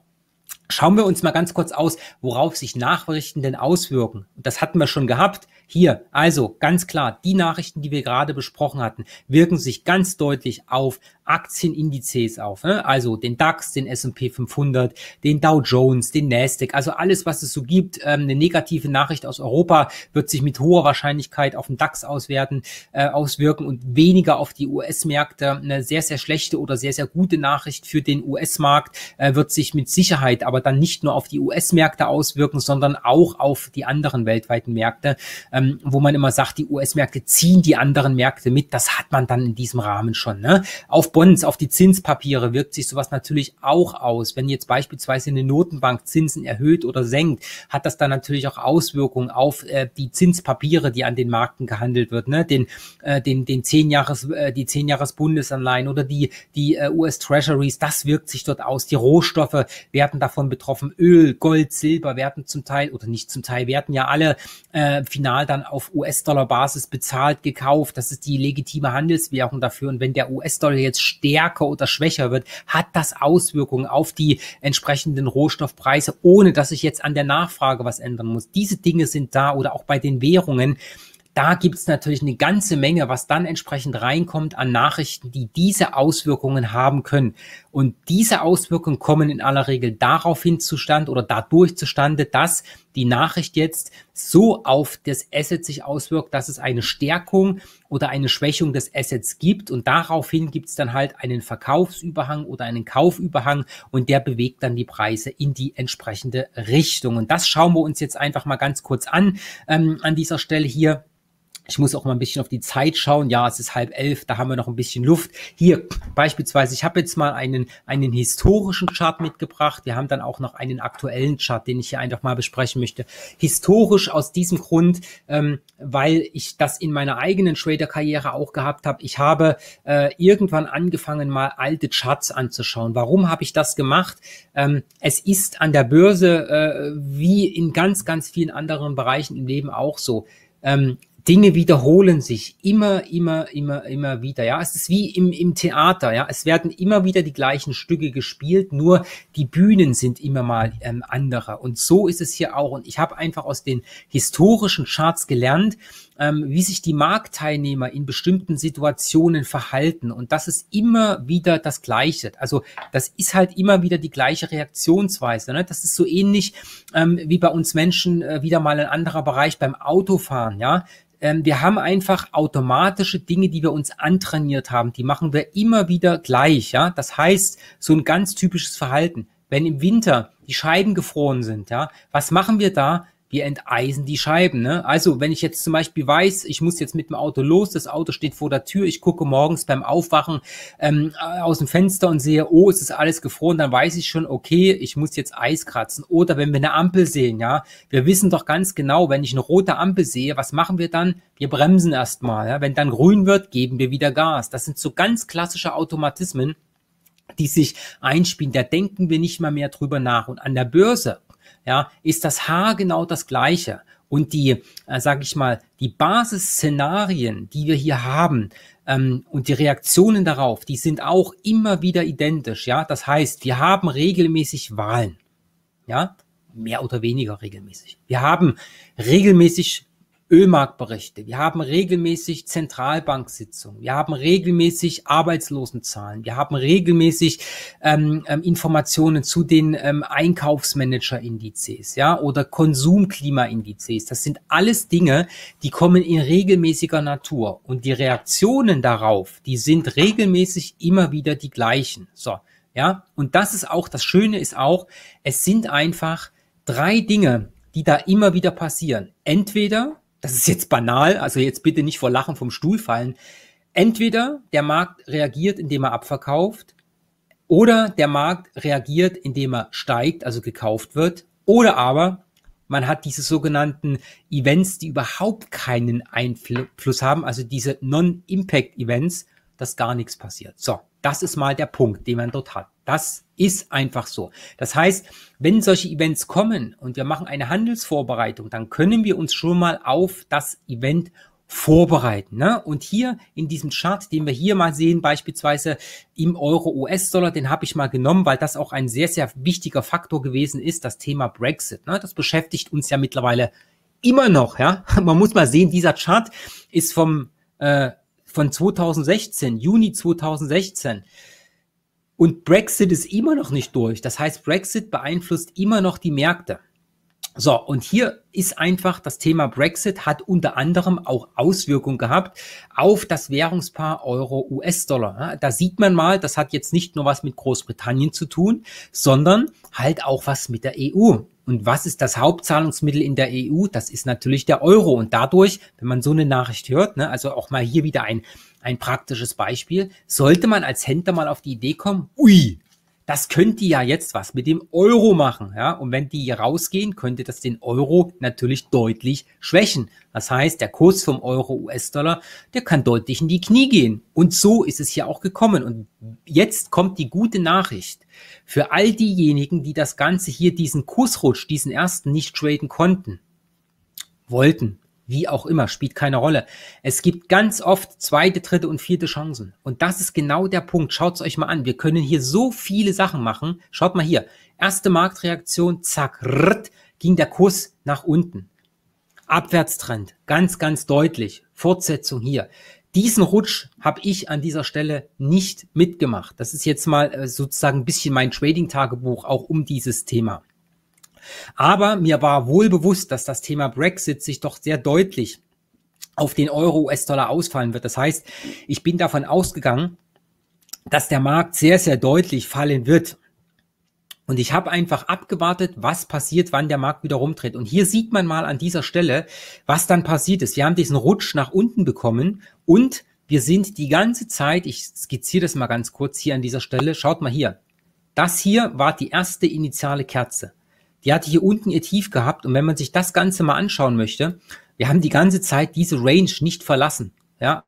Schauen wir uns mal ganz kurz aus, worauf sich Nachrichten denn auswirken. Das hatten wir schon gehabt. Hier, also ganz klar, die Nachrichten, die wir gerade besprochen hatten, wirken sich ganz deutlich auf Aktienindizes auf. Ne? Also den DAX, den S&P 500, den Dow Jones, den Nasdaq, also alles, was es so gibt. Ähm, eine negative Nachricht aus Europa wird sich mit hoher Wahrscheinlichkeit auf den DAX auswerten, äh, auswirken und weniger auf die US-Märkte. Eine sehr, sehr schlechte oder sehr, sehr gute Nachricht für den US-Markt äh, wird sich mit Sicherheit aber aber dann nicht nur auf die US-Märkte auswirken, sondern auch auf die anderen weltweiten Märkte, ähm, wo man immer sagt, die US-Märkte ziehen die anderen Märkte mit. Das hat man dann in diesem Rahmen schon. Ne? Auf Bonds, auf die Zinspapiere wirkt sich sowas natürlich auch aus. Wenn jetzt beispielsweise eine Notenbank Zinsen erhöht oder senkt, hat das dann natürlich auch Auswirkungen auf äh, die Zinspapiere, die an den Märkten gehandelt wird. Ne? Den, äh, den, den 10 Jahres, äh, die 10 Jahres Bundesanleihen oder die, die äh, US Treasuries, das wirkt sich dort aus. Die Rohstoffe werden davon davon betroffen. Öl, Gold, Silber werden zum Teil oder nicht zum Teil werden ja alle äh, final dann auf US-Dollar-Basis bezahlt, gekauft. Das ist die legitime Handelswährung dafür. Und wenn der US-Dollar jetzt stärker oder schwächer wird, hat das Auswirkungen auf die entsprechenden Rohstoffpreise, ohne dass ich jetzt an der Nachfrage was ändern muss. Diese Dinge sind da oder auch bei den Währungen. Da gibt es natürlich eine ganze Menge, was dann entsprechend reinkommt an Nachrichten, die diese Auswirkungen haben können. Und diese Auswirkungen kommen in aller Regel daraufhin zustande oder dadurch zustande, dass die Nachricht jetzt so auf das Asset sich auswirkt, dass es eine Stärkung oder eine Schwächung des Assets gibt. Und daraufhin gibt es dann halt einen Verkaufsüberhang oder einen Kaufüberhang und der bewegt dann die Preise in die entsprechende Richtung. Und das schauen wir uns jetzt einfach mal ganz kurz an ähm, an dieser Stelle hier ich muss auch mal ein bisschen auf die Zeit schauen. Ja, es ist halb elf, da haben wir noch ein bisschen Luft. Hier beispielsweise, ich habe jetzt mal einen, einen historischen Chart mitgebracht. Wir haben dann auch noch einen aktuellen Chart, den ich hier einfach mal besprechen möchte. Historisch aus diesem Grund, ähm, weil ich das in meiner eigenen Trader-Karriere auch gehabt habe. Ich habe äh, irgendwann angefangen, mal alte Charts anzuschauen. Warum habe ich das gemacht? Ähm, es ist an der Börse äh, wie in ganz, ganz vielen anderen Bereichen im Leben auch so. Ähm, Dinge wiederholen sich immer, immer, immer, immer wieder. Ja, es ist wie im, im Theater. Ja, es werden immer wieder die gleichen Stücke gespielt, nur die Bühnen sind immer mal ähm, anderer. Und so ist es hier auch. Und ich habe einfach aus den historischen Charts gelernt, ähm, wie sich die Marktteilnehmer in bestimmten Situationen verhalten. Und das ist immer wieder das Gleiche. Also das ist halt immer wieder die gleiche Reaktionsweise. Ne? Das ist so ähnlich ähm, wie bei uns Menschen äh, wieder mal ein anderer Bereich beim Autofahren. Ja, ähm, wir haben einfach automatische Dinge, die wir uns antrainiert haben. Die machen wir immer wieder gleich. Ja, das heißt so ein ganz typisches Verhalten. Wenn im Winter die Scheiben gefroren sind, ja, was machen wir da? wir enteisen die Scheiben. Ne? Also wenn ich jetzt zum Beispiel weiß, ich muss jetzt mit dem Auto los, das Auto steht vor der Tür, ich gucke morgens beim Aufwachen ähm, aus dem Fenster und sehe, oh, es ist alles gefroren, dann weiß ich schon, okay, ich muss jetzt Eis kratzen. Oder wenn wir eine Ampel sehen, ja, wir wissen doch ganz genau, wenn ich eine rote Ampel sehe, was machen wir dann? Wir bremsen erstmal. Ja? Wenn dann grün wird, geben wir wieder Gas. Das sind so ganz klassische Automatismen die sich einspielen, da denken wir nicht mal mehr drüber nach. Und an der Börse ja, ist das Haar genau das gleiche. Und die, äh, sage ich mal, die Basisszenarien, die wir hier haben ähm, und die Reaktionen darauf, die sind auch immer wieder identisch. Ja, das heißt, wir haben regelmäßig Wahlen. Ja, mehr oder weniger regelmäßig. Wir haben regelmäßig Ölmarktberichte, wir haben regelmäßig Zentralbanksitzungen, wir haben regelmäßig Arbeitslosenzahlen, wir haben regelmäßig ähm, ähm, Informationen zu den ähm, Einkaufsmanagerindizes, ja, oder Konsumklimaindizes. Das sind alles Dinge, die kommen in regelmäßiger Natur und die Reaktionen darauf, die sind regelmäßig immer wieder die gleichen. So, ja, und das ist auch das Schöne ist auch, es sind einfach drei Dinge, die da immer wieder passieren. Entweder das ist jetzt banal, also jetzt bitte nicht vor Lachen vom Stuhl fallen. Entweder der Markt reagiert, indem er abverkauft, oder der Markt reagiert, indem er steigt, also gekauft wird, oder aber man hat diese sogenannten Events, die überhaupt keinen Einfluss haben, also diese Non-Impact-Events, dass gar nichts passiert. So, das ist mal der Punkt, den man dort hat. Das ist einfach so. Das heißt, wenn solche Events kommen und wir machen eine Handelsvorbereitung, dann können wir uns schon mal auf das Event vorbereiten. Ne? Und hier in diesem Chart, den wir hier mal sehen, beispielsweise im Euro-US-Dollar, den habe ich mal genommen, weil das auch ein sehr, sehr wichtiger Faktor gewesen ist, das Thema Brexit. Ne? Das beschäftigt uns ja mittlerweile immer noch. Ja? (laughs) Man muss mal sehen, dieser Chart ist vom, äh, von 2016, Juni 2016. Und Brexit ist immer noch nicht durch. Das heißt, Brexit beeinflusst immer noch die Märkte. So, und hier ist einfach das Thema Brexit hat unter anderem auch Auswirkungen gehabt auf das Währungspaar Euro-US-Dollar. Da sieht man mal, das hat jetzt nicht nur was mit Großbritannien zu tun, sondern halt auch was mit der EU. Und was ist das Hauptzahlungsmittel in der EU? Das ist natürlich der Euro. Und dadurch, wenn man so eine Nachricht hört, ne, also auch mal hier wieder ein ein praktisches Beispiel, sollte man als Händler mal auf die Idee kommen, ui, das könnte ja jetzt was mit dem Euro machen. Ja? Und wenn die rausgehen, könnte das den Euro natürlich deutlich schwächen. Das heißt, der Kurs vom Euro-US-Dollar, der kann deutlich in die Knie gehen. Und so ist es hier auch gekommen. Und jetzt kommt die gute Nachricht. Für all diejenigen, die das Ganze hier, diesen Kursrutsch, diesen ersten nicht traden konnten, wollten, wie auch immer, spielt keine Rolle. Es gibt ganz oft zweite, dritte und vierte Chancen. Und das ist genau der Punkt. Schaut's euch mal an. Wir können hier so viele Sachen machen. Schaut mal hier. Erste Marktreaktion, zack, rrrt, ging der Kurs nach unten. Abwärtstrend, ganz, ganz deutlich. Fortsetzung hier. Diesen Rutsch habe ich an dieser Stelle nicht mitgemacht. Das ist jetzt mal äh, sozusagen ein bisschen mein Trading-Tagebuch auch um dieses Thema. Aber mir war wohl bewusst, dass das Thema Brexit sich doch sehr deutlich auf den Euro-US-Dollar ausfallen wird. Das heißt, ich bin davon ausgegangen, dass der Markt sehr, sehr deutlich fallen wird. Und ich habe einfach abgewartet, was passiert, wann der Markt wieder rumdreht. Und hier sieht man mal an dieser Stelle, was dann passiert ist. Wir haben diesen Rutsch nach unten bekommen und wir sind die ganze Zeit, ich skizziere das mal ganz kurz hier an dieser Stelle, schaut mal hier. Das hier war die erste initiale Kerze. Die hatte hier unten ihr Tief gehabt und wenn man sich das Ganze mal anschauen möchte, wir haben die ganze Zeit diese Range nicht verlassen. Ja,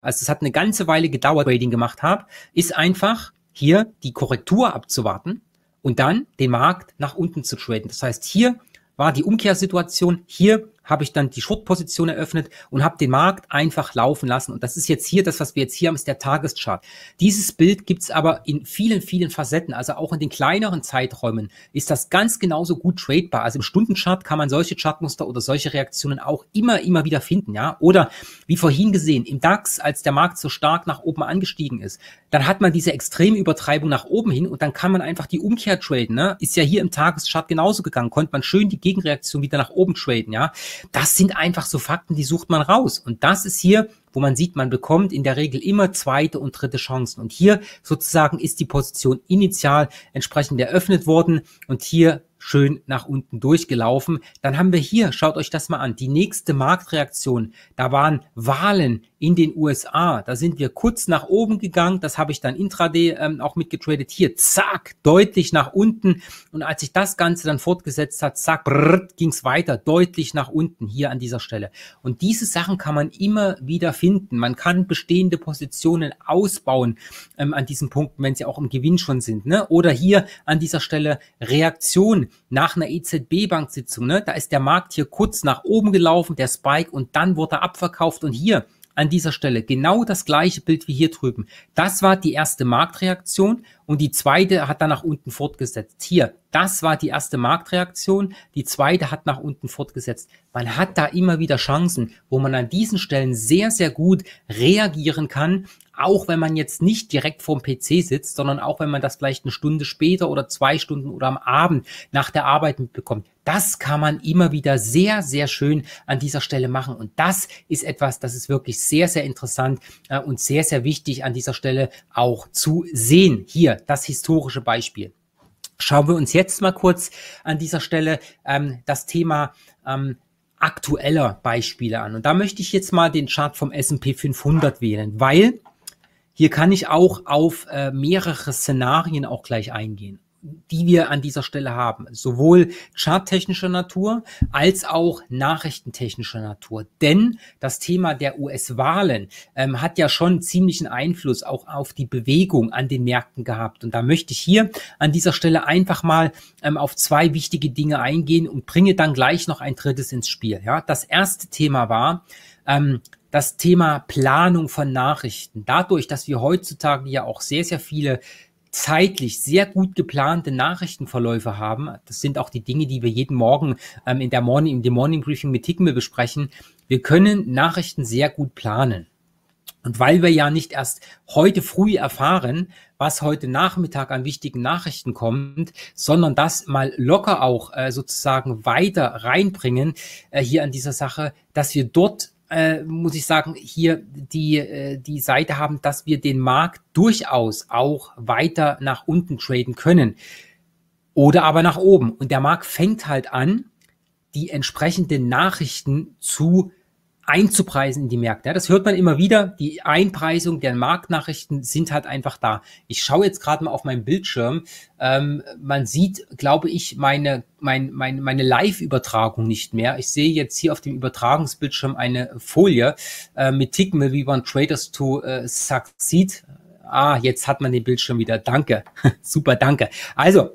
also es hat eine ganze Weile gedauert, Trading gemacht habe, ist einfach hier die Korrektur abzuwarten und dann den Markt nach unten zu traden. Das heißt, hier war die Umkehrsituation, hier habe ich dann die Short-Position eröffnet und habe den Markt einfach laufen lassen. Und das ist jetzt hier, das, was wir jetzt hier haben, ist der Tageschart. Dieses Bild gibt es aber in vielen, vielen Facetten. Also auch in den kleineren Zeiträumen ist das ganz genauso gut tradebar. Also im Stundenchart kann man solche Chartmuster oder solche Reaktionen auch immer, immer wieder finden. Ja? Oder wie vorhin gesehen, im DAX, als der Markt so stark nach oben angestiegen ist, dann hat man diese extreme Übertreibung nach oben hin und dann kann man einfach die Umkehr traden. Ne? Ist ja hier im Tageschart genauso gegangen. Konnte man schön die Gegenreaktion wieder nach oben traden. Ja? Das sind einfach so Fakten, die sucht man raus. Und das ist hier, wo man sieht, man bekommt in der Regel immer zweite und dritte Chancen. Und hier sozusagen ist die Position initial entsprechend eröffnet worden. Und hier schön nach unten durchgelaufen. Dann haben wir hier, schaut euch das mal an, die nächste Marktreaktion. Da waren Wahlen in den USA. Da sind wir kurz nach oben gegangen. Das habe ich dann intraday ähm, auch mitgetradet. Hier, zack, deutlich nach unten. Und als ich das Ganze dann fortgesetzt hat, zack, ging es weiter, deutlich nach unten hier an dieser Stelle. Und diese Sachen kann man immer wieder finden. Man kann bestehende Positionen ausbauen ähm, an diesen Punkten, wenn sie auch im Gewinn schon sind. Ne? Oder hier an dieser Stelle Reaktion nach einer EZB-Banksitzung, ne, da ist der Markt hier kurz nach oben gelaufen, der Spike, und dann wurde er abverkauft. Und hier an dieser Stelle genau das gleiche Bild wie hier drüben. Das war die erste Marktreaktion und die zweite hat dann nach unten fortgesetzt. Hier, das war die erste Marktreaktion, die zweite hat nach unten fortgesetzt. Man hat da immer wieder Chancen, wo man an diesen Stellen sehr, sehr gut reagieren kann, auch wenn man jetzt nicht direkt vorm PC sitzt, sondern auch wenn man das vielleicht eine Stunde später oder zwei Stunden oder am Abend nach der Arbeit mitbekommt. Das kann man immer wieder sehr, sehr schön an dieser Stelle machen. Und das ist etwas, das ist wirklich sehr, sehr interessant äh, und sehr, sehr wichtig an dieser Stelle auch zu sehen. Hier das historische Beispiel. Schauen wir uns jetzt mal kurz an dieser Stelle ähm, das Thema ähm, aktueller Beispiele an. Und da möchte ich jetzt mal den Chart vom S&P 500 wählen, weil hier kann ich auch auf äh, mehrere Szenarien auch gleich eingehen die wir an dieser Stelle haben, sowohl charttechnischer Natur als auch nachrichtentechnischer Natur. Denn das Thema der US-Wahlen ähm, hat ja schon ziemlichen Einfluss auch auf die Bewegung an den Märkten gehabt. Und da möchte ich hier an dieser Stelle einfach mal ähm, auf zwei wichtige Dinge eingehen und bringe dann gleich noch ein drittes ins Spiel. Ja, das erste Thema war, ähm, das Thema Planung von Nachrichten. Dadurch, dass wir heutzutage ja auch sehr, sehr viele zeitlich sehr gut geplante Nachrichtenverläufe haben. Das sind auch die Dinge, die wir jeden Morgen ähm, in der Morning, in dem Morning Briefing mit Hickmel besprechen. Wir können Nachrichten sehr gut planen. Und weil wir ja nicht erst heute früh erfahren, was heute Nachmittag an wichtigen Nachrichten kommt, sondern das mal locker auch äh, sozusagen weiter reinbringen äh, hier an dieser Sache, dass wir dort äh, muss ich sagen, hier die, äh, die Seite haben, dass wir den Markt durchaus auch weiter nach unten traden können oder aber nach oben. Und der Markt fängt halt an, die entsprechenden Nachrichten zu einzupreisen in die Märkte. Ja, das hört man immer wieder. Die Einpreisung der Marktnachrichten sind halt einfach da. Ich schaue jetzt gerade mal auf meinen Bildschirm. Ähm, man sieht, glaube ich, meine, mein, mein, meine Live-Übertragung nicht mehr. Ich sehe jetzt hier auf dem Übertragungsbildschirm eine Folie äh, mit Tick We Want Traders to äh, Succeed. Ah, jetzt hat man den Bildschirm wieder. Danke. (laughs) Super, danke. Also,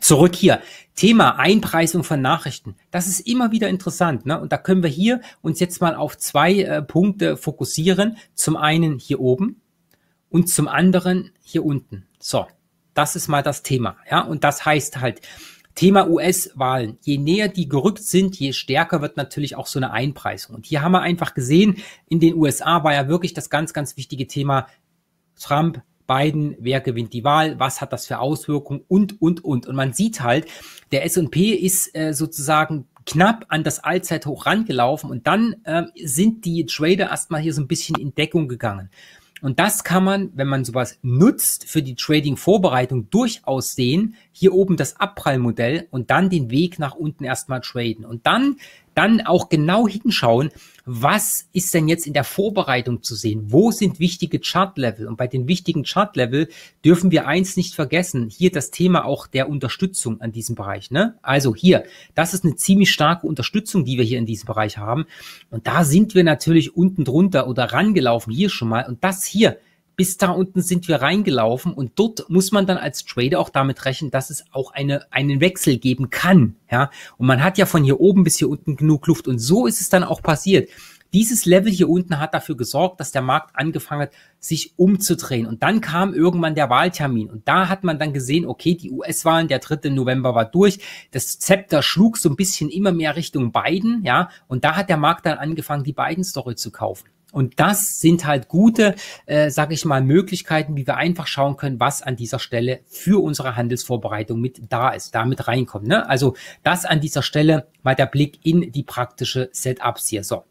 zurück hier. Thema Einpreisung von Nachrichten, das ist immer wieder interessant. Ne? Und da können wir hier uns jetzt mal auf zwei äh, Punkte fokussieren. Zum einen hier oben und zum anderen hier unten. So, das ist mal das Thema. Ja, und das heißt halt, Thema US-Wahlen. Je näher die gerückt sind, je stärker wird natürlich auch so eine Einpreisung. Und hier haben wir einfach gesehen, in den USA war ja wirklich das ganz, ganz wichtige Thema Trump Biden, wer gewinnt die Wahl, was hat das für Auswirkungen und, und, und. Und man sieht halt, der SP ist äh, sozusagen knapp an das Allzeithoch rangelaufen und dann äh, sind die Trader erstmal hier so ein bisschen in Deckung gegangen. Und das kann man, wenn man sowas nutzt für die Trading-Vorbereitung, durchaus sehen. Hier oben das Abprallmodell und dann den Weg nach unten erstmal traden. Und dann, dann auch genau hinschauen, was ist denn jetzt in der Vorbereitung zu sehen? Wo sind wichtige Chartlevel? Und bei den wichtigen Chartlevel dürfen wir eins nicht vergessen. Hier das Thema auch der Unterstützung an diesem Bereich. Ne? Also hier, das ist eine ziemlich starke Unterstützung, die wir hier in diesem Bereich haben. Und da sind wir natürlich unten drunter oder rangelaufen hier schon mal. Und das hier bis da unten sind wir reingelaufen und dort muss man dann als Trader auch damit rechnen, dass es auch eine, einen Wechsel geben kann. Ja, und man hat ja von hier oben bis hier unten genug Luft und so ist es dann auch passiert. Dieses Level hier unten hat dafür gesorgt, dass der Markt angefangen hat, sich umzudrehen. Und dann kam irgendwann der Wahltermin. Und da hat man dann gesehen, okay, die US-Wahlen, der 3. November war durch. Das Zepter schlug so ein bisschen immer mehr Richtung Biden, ja. Und da hat der Markt dann angefangen, die Biden-Story zu kaufen. Und das sind halt gute, äh, sage ich mal, Möglichkeiten, wie wir einfach schauen können, was an dieser Stelle für unsere Handelsvorbereitung mit da ist, damit reinkommt. Ne? Also das an dieser Stelle mal der Blick in die praktische Setups hier. So,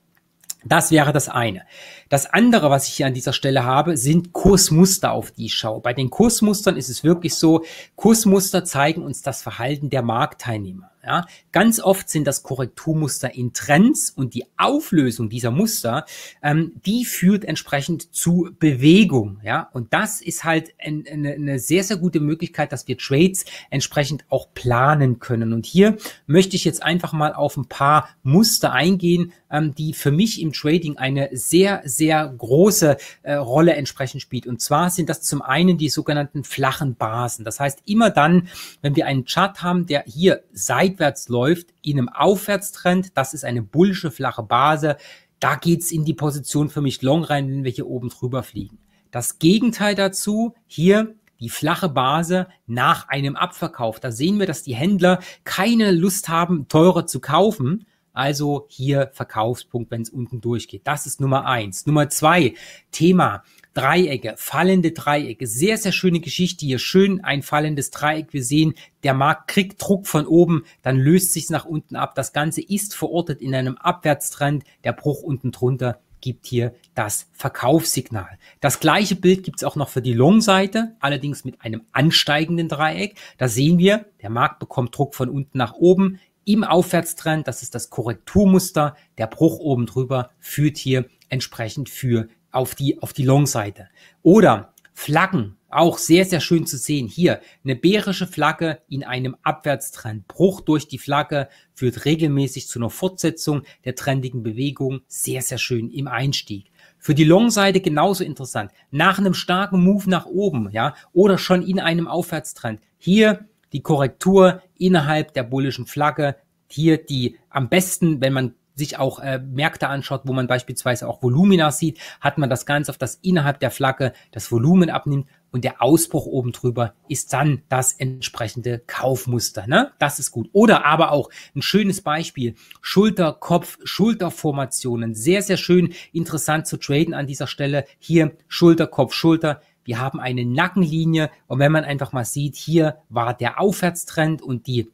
das wäre das eine. Das andere, was ich hier an dieser Stelle habe, sind Kursmuster, auf die ich schaue. Bei den Kursmustern ist es wirklich so, Kursmuster zeigen uns das Verhalten der Marktteilnehmer. Ja, ganz oft sind das Korrekturmuster in Trends und die Auflösung dieser Muster, ähm, die führt entsprechend zu Bewegung. Ja, und das ist halt ein, eine, eine sehr, sehr gute Möglichkeit, dass wir Trades entsprechend auch planen können. Und hier möchte ich jetzt einfach mal auf ein paar Muster eingehen, ähm, die für mich im Trading eine sehr, sehr große äh, Rolle entsprechend spielt. Und zwar sind das zum einen die sogenannten flachen Basen. Das heißt, immer dann, wenn wir einen Chart haben, der hier seit seitwärts läuft, in einem Aufwärtstrend, das ist eine bullische flache Base, da geht's in die Position für mich long rein, wenn wir hier oben drüber fliegen. Das Gegenteil dazu, hier die flache Base nach einem Abverkauf. Da sehen wir, dass die Händler keine Lust haben, teurer zu kaufen. Also hier Verkaufspunkt, wenn es unten durchgeht. Das ist Nummer eins. Nummer zwei, Thema Dreiecke, fallende Dreiecke. Sehr, sehr schöne Geschichte hier. Schön ein fallendes Dreieck. Wir sehen, der Markt kriegt Druck von oben, dann löst sich nach unten ab. Das Ganze ist verortet in einem Abwärtstrend. Der Bruch unten drunter gibt hier das Verkaufssignal. Das gleiche Bild gibt es auch noch für die Long-Seite, allerdings mit einem ansteigenden Dreieck. Da sehen wir, der Markt bekommt Druck von unten nach oben im Aufwärtstrend. Das ist das Korrekturmuster. Der Bruch oben drüber führt hier entsprechend für auf die, auf die Long-Seite. Oder Flaggen, auch sehr, sehr schön zu sehen. Hier eine bärische Flagge in einem Abwärtstrend. Bruch durch die Flagge führt regelmäßig zu einer Fortsetzung der trendigen Bewegung. Sehr, sehr schön im Einstieg. Für die Long-Seite genauso interessant. Nach einem starken Move nach oben, ja, oder schon in einem Aufwärtstrend. Hier die Korrektur innerhalb der bullischen Flagge. Hier die am besten, wenn man sich auch äh, Märkte anschaut, wo man beispielsweise auch Volumina sieht, hat man das Ganze auf das innerhalb der Flagge das Volumen abnimmt und der Ausbruch oben drüber ist dann das entsprechende Kaufmuster. Ne? Das ist gut. Oder aber auch ein schönes Beispiel, Schulter, Kopf, Schulterformationen. Sehr, sehr schön, interessant zu traden an dieser Stelle. Hier Schulter, Kopf, Schulter. Wir haben eine Nackenlinie und wenn man einfach mal sieht, hier war der Aufwärtstrend und die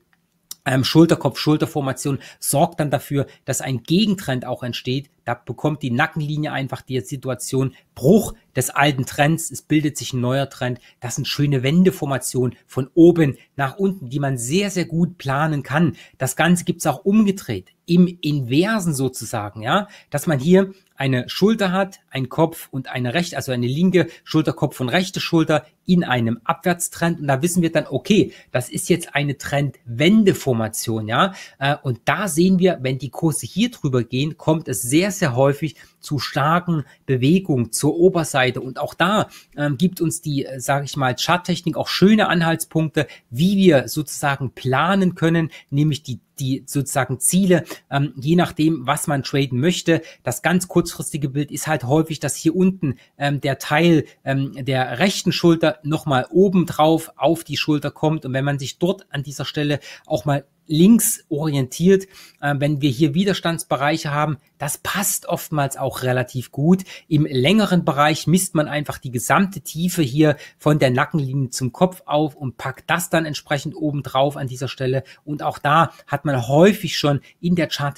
ähm, Schulterkopf-Schulterformation sorgt dann dafür, dass ein Gegentrend auch entsteht, da bekommt die Nackenlinie einfach die Situation Bruch des alten Trends. Es bildet sich ein neuer Trend. Das sind schöne Wendeformationen von oben nach unten, die man sehr, sehr gut planen kann. Das Ganze gibt's auch umgedreht im Inversen sozusagen, ja, dass man hier eine Schulter hat, ein Kopf und eine rechte, also eine linke Schulterkopf und rechte Schulter in einem Abwärtstrend und da wissen wir dann, okay, das ist jetzt eine Trendwendeformation, ja, äh, und da sehen wir, wenn die Kurse hier drüber gehen, kommt es sehr, sehr häufig zu starken Bewegungen zur Oberseite. Und auch da ähm, gibt uns die, äh, sage ich mal, Charttechnik auch schöne Anhaltspunkte, wie wir sozusagen planen können, nämlich die die sozusagen Ziele, ähm, je nachdem, was man traden möchte. Das ganz kurzfristige Bild ist halt häufig, dass hier unten ähm, der Teil ähm, der rechten Schulter nochmal oben auf die Schulter kommt. Und wenn man sich dort an dieser Stelle auch mal links orientiert. Äh, wenn wir hier Widerstandsbereiche haben, das passt oftmals auch relativ gut. Im längeren Bereich misst man einfach die gesamte Tiefe hier von der Nackenlinie zum Kopf auf und packt das dann entsprechend oben drauf an dieser Stelle. Und auch da hat man häufig schon in der chart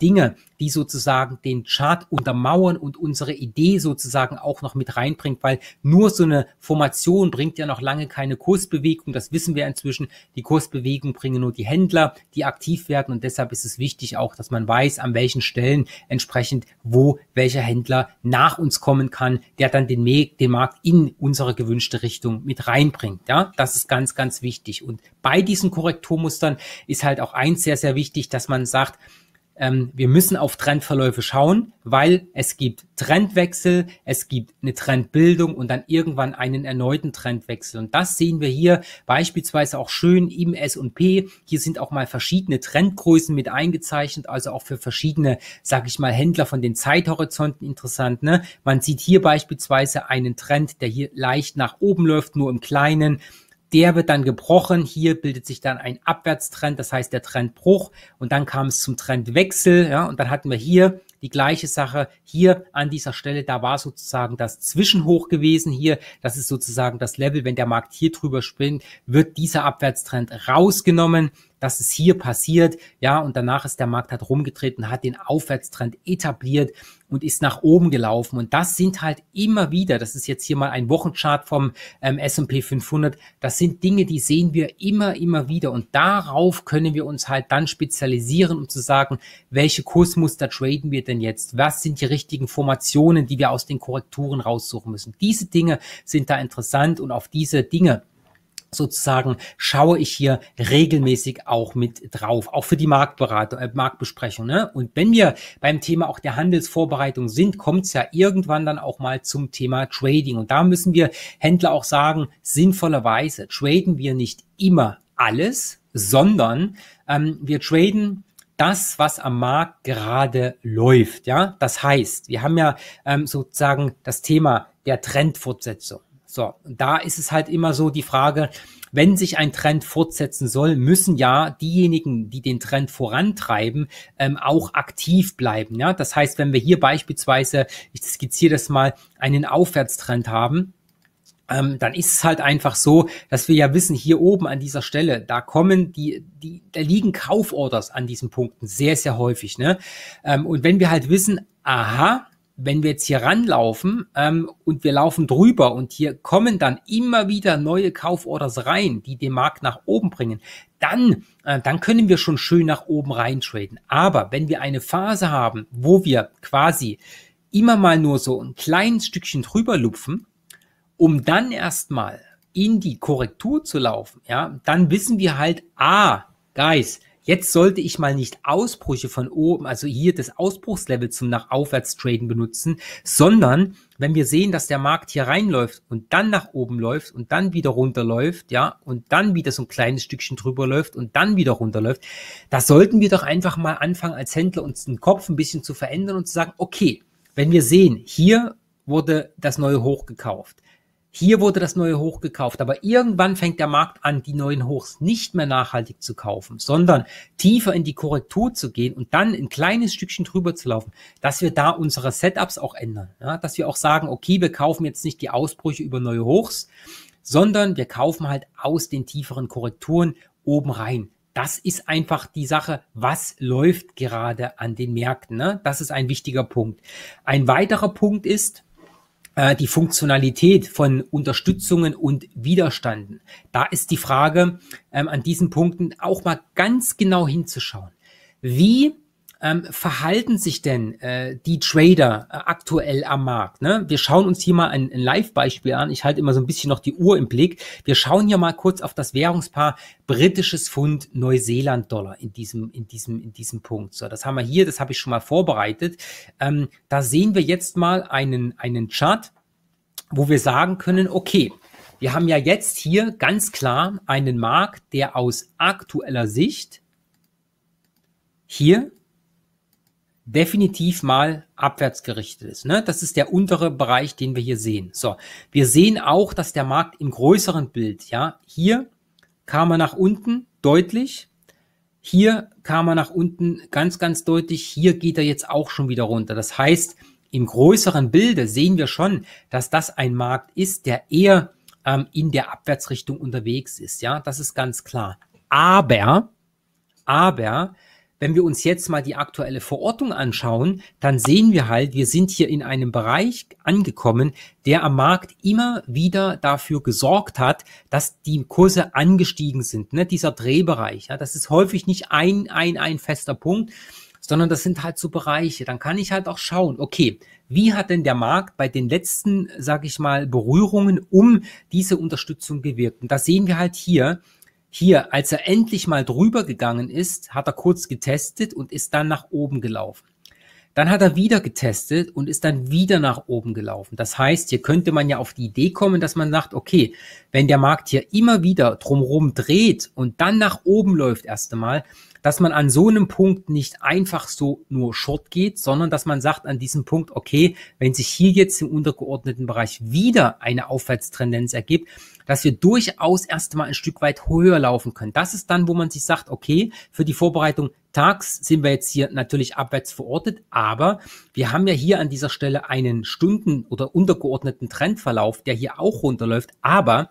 Dinge, die sozusagen den Chart untermauern und unsere Idee sozusagen auch noch mit reinbringt, weil nur so eine Formation bringt ja noch lange keine Kursbewegung. Das wissen wir inzwischen. Die Kursbewegung bringen nur die Händler, die aktiv werden. Und deshalb ist es wichtig auch, dass man weiß, an welchen Stellen stellen, entsprechend, wo welcher Händler nach uns kommen kann, der dann den, den Markt in unsere gewünschte Richtung mit reinbringt. Ja, das ist ganz, ganz wichtig. Und bei diesen Korrekturmustern ist halt auch eins sehr, sehr wichtig, dass man sagt, ähm, wir müssen auf Trendverläufe schauen, weil es gibt Trendwechsel, es gibt eine Trendbildung und dann irgendwann einen erneuten Trendwechsel. Und das sehen wir hier beispielsweise auch schön im S&P. Hier sind auch mal verschiedene Trendgrößen mit eingezeichnet, also auch für verschiedene, sag ich mal, Händler von den Zeithorizonten interessant. Ne? Man sieht hier beispielsweise einen Trend, der hier leicht nach oben läuft, nur im Kleinen der wird dann gebrochen. Hier bildet sich dann ein Abwärtstrend, das heißt der Trendbruch. Und dann kam es zum Trendwechsel. Ja, und dann hatten wir hier die gleiche Sache. Hier an dieser Stelle, da war sozusagen das Zwischenhoch gewesen. Hier, das ist sozusagen das Level. Wenn der Markt hier drüber springt, wird dieser Abwärtstrend rausgenommen. Das ist hier passiert. Ja, und danach ist der Markt hat rumgetreten, hat den Aufwärtstrend etabliert und ist nach oben gelaufen. Und das sind halt immer wieder, das ist jetzt hier mal ein Wochenchart vom ähm, S&P 500, das sind Dinge, die sehen wir immer, immer wieder. Und darauf können wir uns halt dann spezialisieren, um zu sagen, welche Kursmuster traden wir denn jetzt? Was sind die richtigen Formationen, die wir aus den Korrekturen raussuchen müssen? Diese Dinge sind da interessant und auf diese Dinge sozusagen schaue ich hier regelmäßig auch mit drauf, auch für die Marktberatung, äh, Marktbesprechung. Ne? Und wenn wir beim Thema auch der Handelsvorbereitung sind, kommt es ja irgendwann dann auch mal zum Thema Trading. Und da müssen wir Händler auch sagen, sinnvollerweise traden wir nicht immer alles, sondern ähm, wir traden das, was am Markt gerade läuft. Ja, das heißt, wir haben ja ähm, sozusagen das Thema der Trendfortsetzung. So, da ist es halt immer so die Frage, wenn sich ein Trend fortsetzen soll, müssen ja diejenigen, die den Trend vorantreiben, ähm, auch aktiv bleiben. Ja? Das heißt, wenn wir hier beispielsweise, ich skizziere das mal, einen Aufwärtstrend haben, ähm, dann ist es halt einfach so, dass wir ja wissen, hier oben an dieser Stelle, da kommen die, die, da liegen Kauforders an diesen Punkten sehr, sehr häufig. Ne? Ähm, und wenn wir halt wissen, aha, wenn wir jetzt hier ranlaufen ähm, und wir laufen drüber und hier kommen dann immer wieder neue Kauforders rein, die den Markt nach oben bringen, dann, äh, dann können wir schon schön nach oben reintraden. Aber wenn wir eine Phase haben, wo wir quasi immer mal nur so ein kleines Stückchen drüber lupfen, um dann erstmal in die Korrektur zu laufen, ja, dann wissen wir halt, ah, Guys, Jetzt sollte ich mal nicht Ausbrüche von oben, also hier das Ausbruchslevel zum nach aufwärts traden benutzen, sondern wenn wir sehen, dass der Markt hier reinläuft und dann nach oben läuft und dann wieder runterläuft, ja, und dann wieder so ein kleines Stückchen drüber läuft und dann wieder runterläuft, da sollten wir doch einfach mal anfangen, als Händler uns den Kopf ein bisschen zu verändern und zu sagen, okay, wenn wir sehen, hier wurde das neue hochgekauft, hier wurde das neue Hoch gekauft, aber irgendwann fängt der Markt an, die neuen Hochs nicht mehr nachhaltig zu kaufen, sondern tiefer in die Korrektur zu gehen und dann ein kleines Stückchen drüber zu laufen, dass wir da unsere Setups auch ändern, ja, dass wir auch sagen, okay, wir kaufen jetzt nicht die Ausbrüche über neue Hochs, sondern wir kaufen halt aus den tieferen Korrekturen oben rein. Das ist einfach die Sache, was läuft gerade an den Märkten. Ne? Das ist ein wichtiger Punkt. Ein weiterer Punkt ist, äh, die Funktionalität von Unterstützungen und Widerstanden. Da ist die Frage, ähm, an diesen Punkten auch mal ganz genau hinzuschauen. Wie ähm, verhalten sich denn äh, die Trader äh, aktuell am Markt? Ne? Wir schauen uns hier mal ein, ein Live-Beispiel an. Ich halte immer so ein bisschen noch die Uhr im Blick. Wir schauen hier mal kurz auf das Währungspaar britisches Pfund Neuseeland-Dollar in diesem, in, diesem, in diesem Punkt. So, das haben wir hier, das habe ich schon mal vorbereitet. Ähm, da sehen wir jetzt mal einen, einen Chart, wo wir sagen können, okay, wir haben ja jetzt hier ganz klar einen Markt, der aus aktueller Sicht hier definitiv mal abwärts gerichtet ist. Ne? Das ist der untere Bereich, den wir hier sehen. So, wir sehen auch, dass der Markt im größeren Bild, ja, hier kam er nach unten deutlich, hier kam er nach unten ganz, ganz deutlich, hier geht er jetzt auch schon wieder runter. Das heißt, im größeren Bilde sehen wir schon, dass das ein Markt ist, der eher ähm, in der Abwärtsrichtung unterwegs ist. Ja, das ist ganz klar. Aber, aber wenn wir uns jetzt mal die aktuelle Verordnung anschauen, dann sehen wir halt, wir sind hier in einem Bereich angekommen, der am Markt immer wieder dafür gesorgt hat, dass die Kurse angestiegen sind. Ne? Dieser Drehbereich, ja, das ist häufig nicht ein, ein, ein fester Punkt, sondern das sind halt so Bereiche. Dann kann ich halt auch schauen, okay, wie hat denn der Markt bei den letzten, sage ich mal, Berührungen um diese Unterstützung gewirkt? Und das sehen wir halt hier, hier, als er endlich mal drüber gegangen ist, hat er kurz getestet und ist dann nach oben gelaufen. Dann hat er wieder getestet und ist dann wieder nach oben gelaufen. Das heißt, hier könnte man ja auf die Idee kommen, dass man sagt, okay, wenn der Markt hier immer wieder drumherum dreht und dann nach oben läuft erst einmal, dass man an so einem Punkt nicht einfach so nur short geht, sondern dass man sagt an diesem Punkt, okay, wenn sich hier jetzt im untergeordneten Bereich wieder eine Aufwärtstendenz ergibt, dass wir durchaus erstmal ein Stück weit höher laufen können. Das ist dann, wo man sich sagt, okay, für die Vorbereitung tags sind wir jetzt hier natürlich abwärts verortet, aber wir haben ja hier an dieser Stelle einen Stunden- oder untergeordneten Trendverlauf, der hier auch runterläuft, aber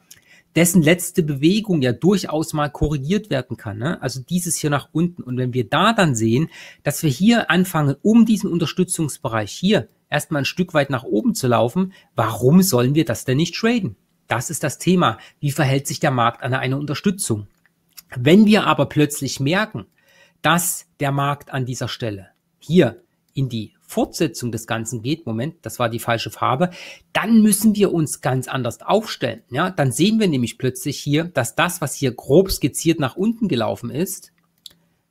dessen letzte Bewegung ja durchaus mal korrigiert werden kann. Ne? Also dieses hier nach unten. Und wenn wir da dann sehen, dass wir hier anfangen, um diesen Unterstützungsbereich hier erstmal ein Stück weit nach oben zu laufen, warum sollen wir das denn nicht traden? Das ist das Thema. Wie verhält sich der Markt an einer Unterstützung? Wenn wir aber plötzlich merken, dass der Markt an dieser Stelle hier in die Fortsetzung des Ganzen geht, Moment, das war die falsche Farbe, dann müssen wir uns ganz anders aufstellen. Ja, dann sehen wir nämlich plötzlich hier, dass das, was hier grob skizziert nach unten gelaufen ist,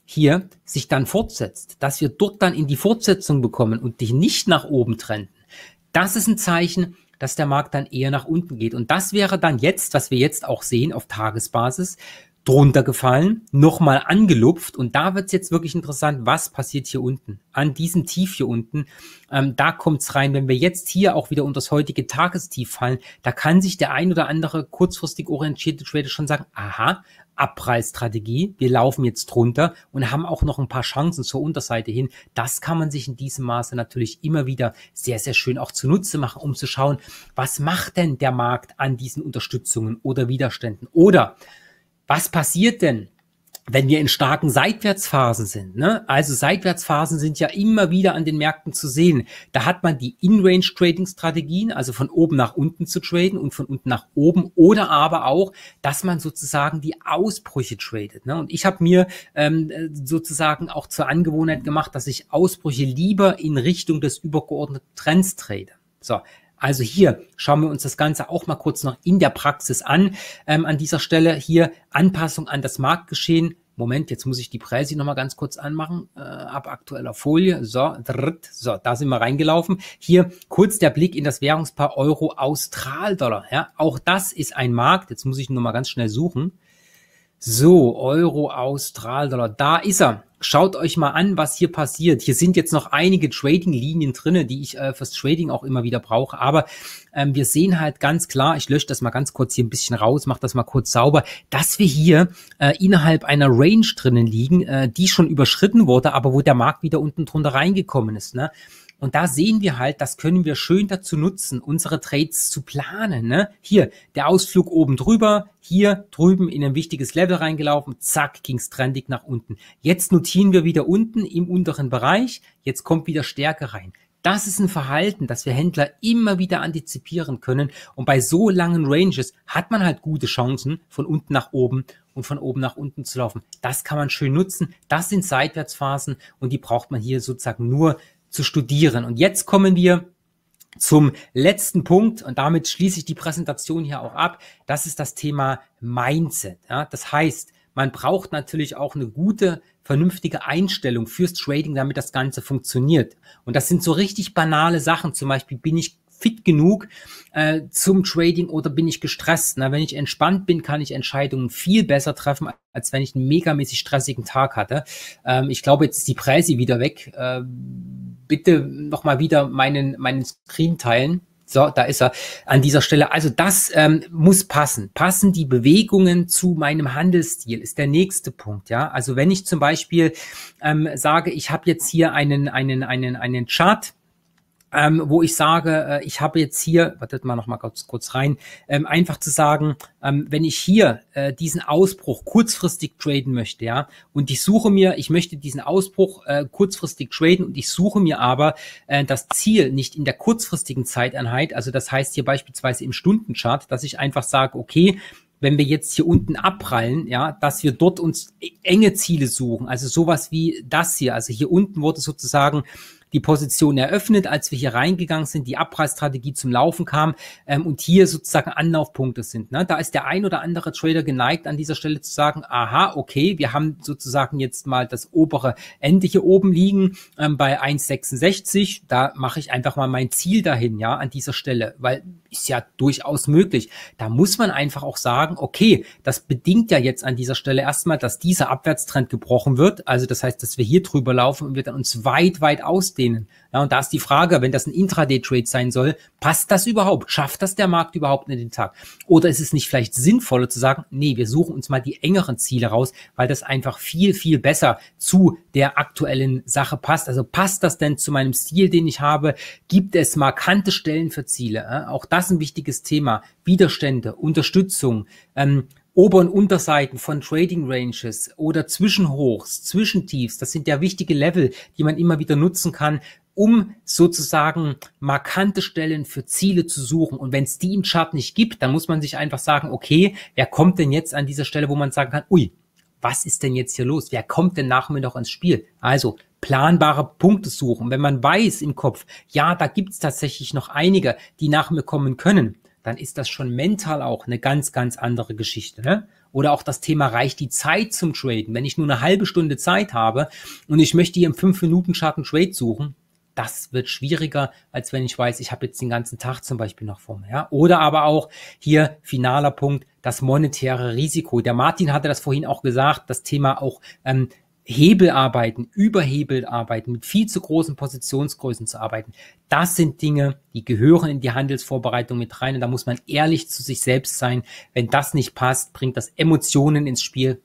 hier sich dann fortsetzt, dass wir dort dann in die Fortsetzung bekommen und dich nicht nach oben trennen. Das ist ein Zeichen, dass der Markt dann eher nach unten geht. Und das wäre dann jetzt, was wir jetzt auch sehen auf Tagesbasis, drunter gefallen, nochmal angelupft und da wird's jetzt wirklich interessant, was passiert hier unten, an diesem Tief hier unten, ähm, da kommt's rein, wenn wir jetzt hier auch wieder unter das heutige Tagestief fallen, da kann sich der ein oder andere kurzfristig orientierte Trader schon sagen, aha, Abpreisstrategie, wir laufen jetzt drunter und haben auch noch ein paar Chancen zur Unterseite hin, das kann man sich in diesem Maße natürlich immer wieder sehr, sehr schön auch zunutze machen, um zu schauen, was macht denn der Markt an diesen Unterstützungen oder Widerständen oder was passiert denn, wenn wir in starken Seitwärtsphasen sind. Ne? Also Seitwärtsphasen sind ja immer wieder an den Märkten zu sehen. Da hat man die In-Range-Trading-Strategien, also von oben nach unten zu traden und von unten nach oben. Oder aber auch, dass man sozusagen die Ausbrüche tradet. Ne? Und ich habe mir ähm, sozusagen auch zur Angewohnheit gemacht, dass ich Ausbrüche lieber in Richtung des übergeordneten Trends trade. So, also hier schauen wir uns das Ganze auch mal kurz noch in der Praxis an. Ähm, an dieser Stelle hier Anpassung an das Marktgeschehen. Moment, jetzt muss ich die Preise nochmal ganz kurz anmachen. Äh, ab aktueller Folie. So, dritt, so, da sind wir reingelaufen. Hier kurz der Blick in das Währungspaar Euro-Austral-Dollar. Ja, auch das ist ein Markt. Jetzt muss ich nur mal ganz schnell suchen. So, Euro, Australdollar, da ist er. Schaut euch mal an, was hier passiert. Hier sind jetzt noch einige Trading-Linien drinne, die ich äh, fürs Trading auch immer wieder brauche. Aber ähm, wir sehen halt ganz klar, ich lösche das mal ganz kurz hier ein bisschen raus, mache das mal kurz sauber, dass wir hier äh, innerhalb einer Range drinnen liegen, äh, die schon überschritten wurde, aber wo der Markt wieder unten drunter reingekommen ist. Ne? Und da sehen wir halt, das können wir schön dazu nutzen, unsere Trades zu planen. Ne? Hier der Ausflug oben drüber, hier drüben in ein wichtiges Level reingelaufen, zack, ging's trendig nach unten. Jetzt notieren wir wieder unten im unteren Bereich, jetzt kommt wieder Stärke rein. Das ist ein Verhalten, das wir Händler immer wieder antizipieren können. Und bei so langen Ranges hat man halt gute Chancen, von unten nach oben und von oben nach unten zu laufen. Das kann man schön nutzen. Das sind Seitwärtsphasen und die braucht man hier sozusagen nur zu studieren. Und jetzt kommen wir zum letzten Punkt und damit schließe ich die Präsentation hier auch ab. Das ist das Thema Mindset. Ja, das heißt, man braucht natürlich auch eine gute, vernünftige Einstellung fürs Trading, damit das Ganze funktioniert. Und das sind so richtig banale Sachen. Zum Beispiel bin ich fit genug äh, zum Trading oder bin ich gestresst? Na, wenn ich entspannt bin, kann ich Entscheidungen viel besser treffen, als wenn ich einen megamäßig stressigen Tag hatte. Ähm, ich glaube, jetzt ist die Preise wieder weg. Äh, bitte nochmal wieder meinen, meinen Screen teilen. So, da ist er an dieser Stelle. Also das ähm, muss passen. Passen die Bewegungen zu meinem Handelsstil ist der nächste Punkt. Ja, also wenn ich zum Beispiel ähm, sage, ich habe jetzt hier einen einen einen einen Chart ähm, wo ich sage, äh, ich habe jetzt hier, wartet mal noch mal kurz, kurz rein, ähm, einfach zu sagen, ähm, wenn ich hier äh, diesen Ausbruch kurzfristig traden möchte, ja, und ich suche mir, ich möchte diesen Ausbruch äh, kurzfristig traden und ich suche mir aber äh, das Ziel nicht in der kurzfristigen Zeiteinheit, also das heißt hier beispielsweise im Stundenchart, dass ich einfach sage, okay, wenn wir jetzt hier unten abprallen, ja, dass wir dort uns enge Ziele suchen, also sowas wie das hier, also hier unten wurde sozusagen die Position eröffnet, als wir hier reingegangen sind, die Abpreisstrategie zum Laufen kam ähm, und hier sozusagen Anlaufpunkte sind. Ne? Da ist der ein oder andere Trader geneigt, an dieser Stelle zu sagen, aha, okay, wir haben sozusagen jetzt mal das obere Ende hier oben liegen ähm, bei 1,66, da mache ich einfach mal mein Ziel dahin, ja, an dieser Stelle, weil ist ja durchaus möglich. Da muss man einfach auch sagen, okay, das bedingt ja jetzt an dieser Stelle erstmal, dass dieser Abwärtstrend gebrochen wird. Also das heißt, dass wir hier drüber laufen und wir dann uns weit, weit ausdehnen. Ja, und da ist die Frage, wenn das ein Intraday-Trade sein soll, passt das überhaupt? Schafft das der Markt überhaupt in den Tag? Oder ist es nicht vielleicht sinnvoller zu sagen, nee, wir suchen uns mal die engeren Ziele raus, weil das einfach viel, viel besser zu der aktuellen Sache passt. Also passt das denn zu meinem Stil, den ich habe? Gibt es markante Stellen für Ziele? Auch das wichtiges Thema. Widerstände, Unterstützung, ähm, Ober- und Unterseiten von Trading Ranges oder Zwischenhochs, Zwischentiefs, das sind ja wichtige Level, die man immer wieder nutzen kann, um sozusagen markante Stellen für Ziele zu suchen. Und wenn es die im Chart nicht gibt, dann muss man sich einfach sagen, okay, wer kommt denn jetzt an dieser Stelle, wo man sagen kann, ui, was ist denn jetzt hier los? Wer kommt denn nach mir noch ins Spiel? Also planbare Punkte suchen. Wenn man weiß im Kopf, ja, da gibt's tatsächlich noch einige, die nach mir kommen können, dann ist das schon mental auch eine ganz, ganz andere Geschichte. Ne? Oder auch das Thema reicht die Zeit zum Traden. Wenn ich nur eine halbe Stunde Zeit habe und ich möchte hier im 5-Minuten-Chart einen Trade suchen, das wird schwieriger, als wenn ich weiß, ich habe jetzt den ganzen Tag zum Beispiel noch vor mir. Ja? Oder aber auch hier finaler Punkt, das monetäre Risiko. Der Martin hatte das vorhin auch gesagt, das Thema auch ähm, Hebelarbeiten, Überhebelarbeiten, mit viel zu großen Positionsgrößen zu arbeiten. Das sind Dinge, die gehören in die Handelsvorbereitung mit rein. Und da muss man ehrlich zu sich selbst sein. Wenn das nicht passt, bringt das Emotionen ins Spiel.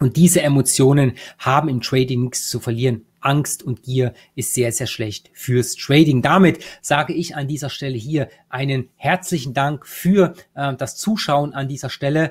Und diese Emotionen haben im Trading nichts zu verlieren. Angst und Gier ist sehr, sehr schlecht fürs Trading. Damit sage ich an dieser Stelle hier einen herzlichen Dank für äh, das Zuschauen an dieser Stelle.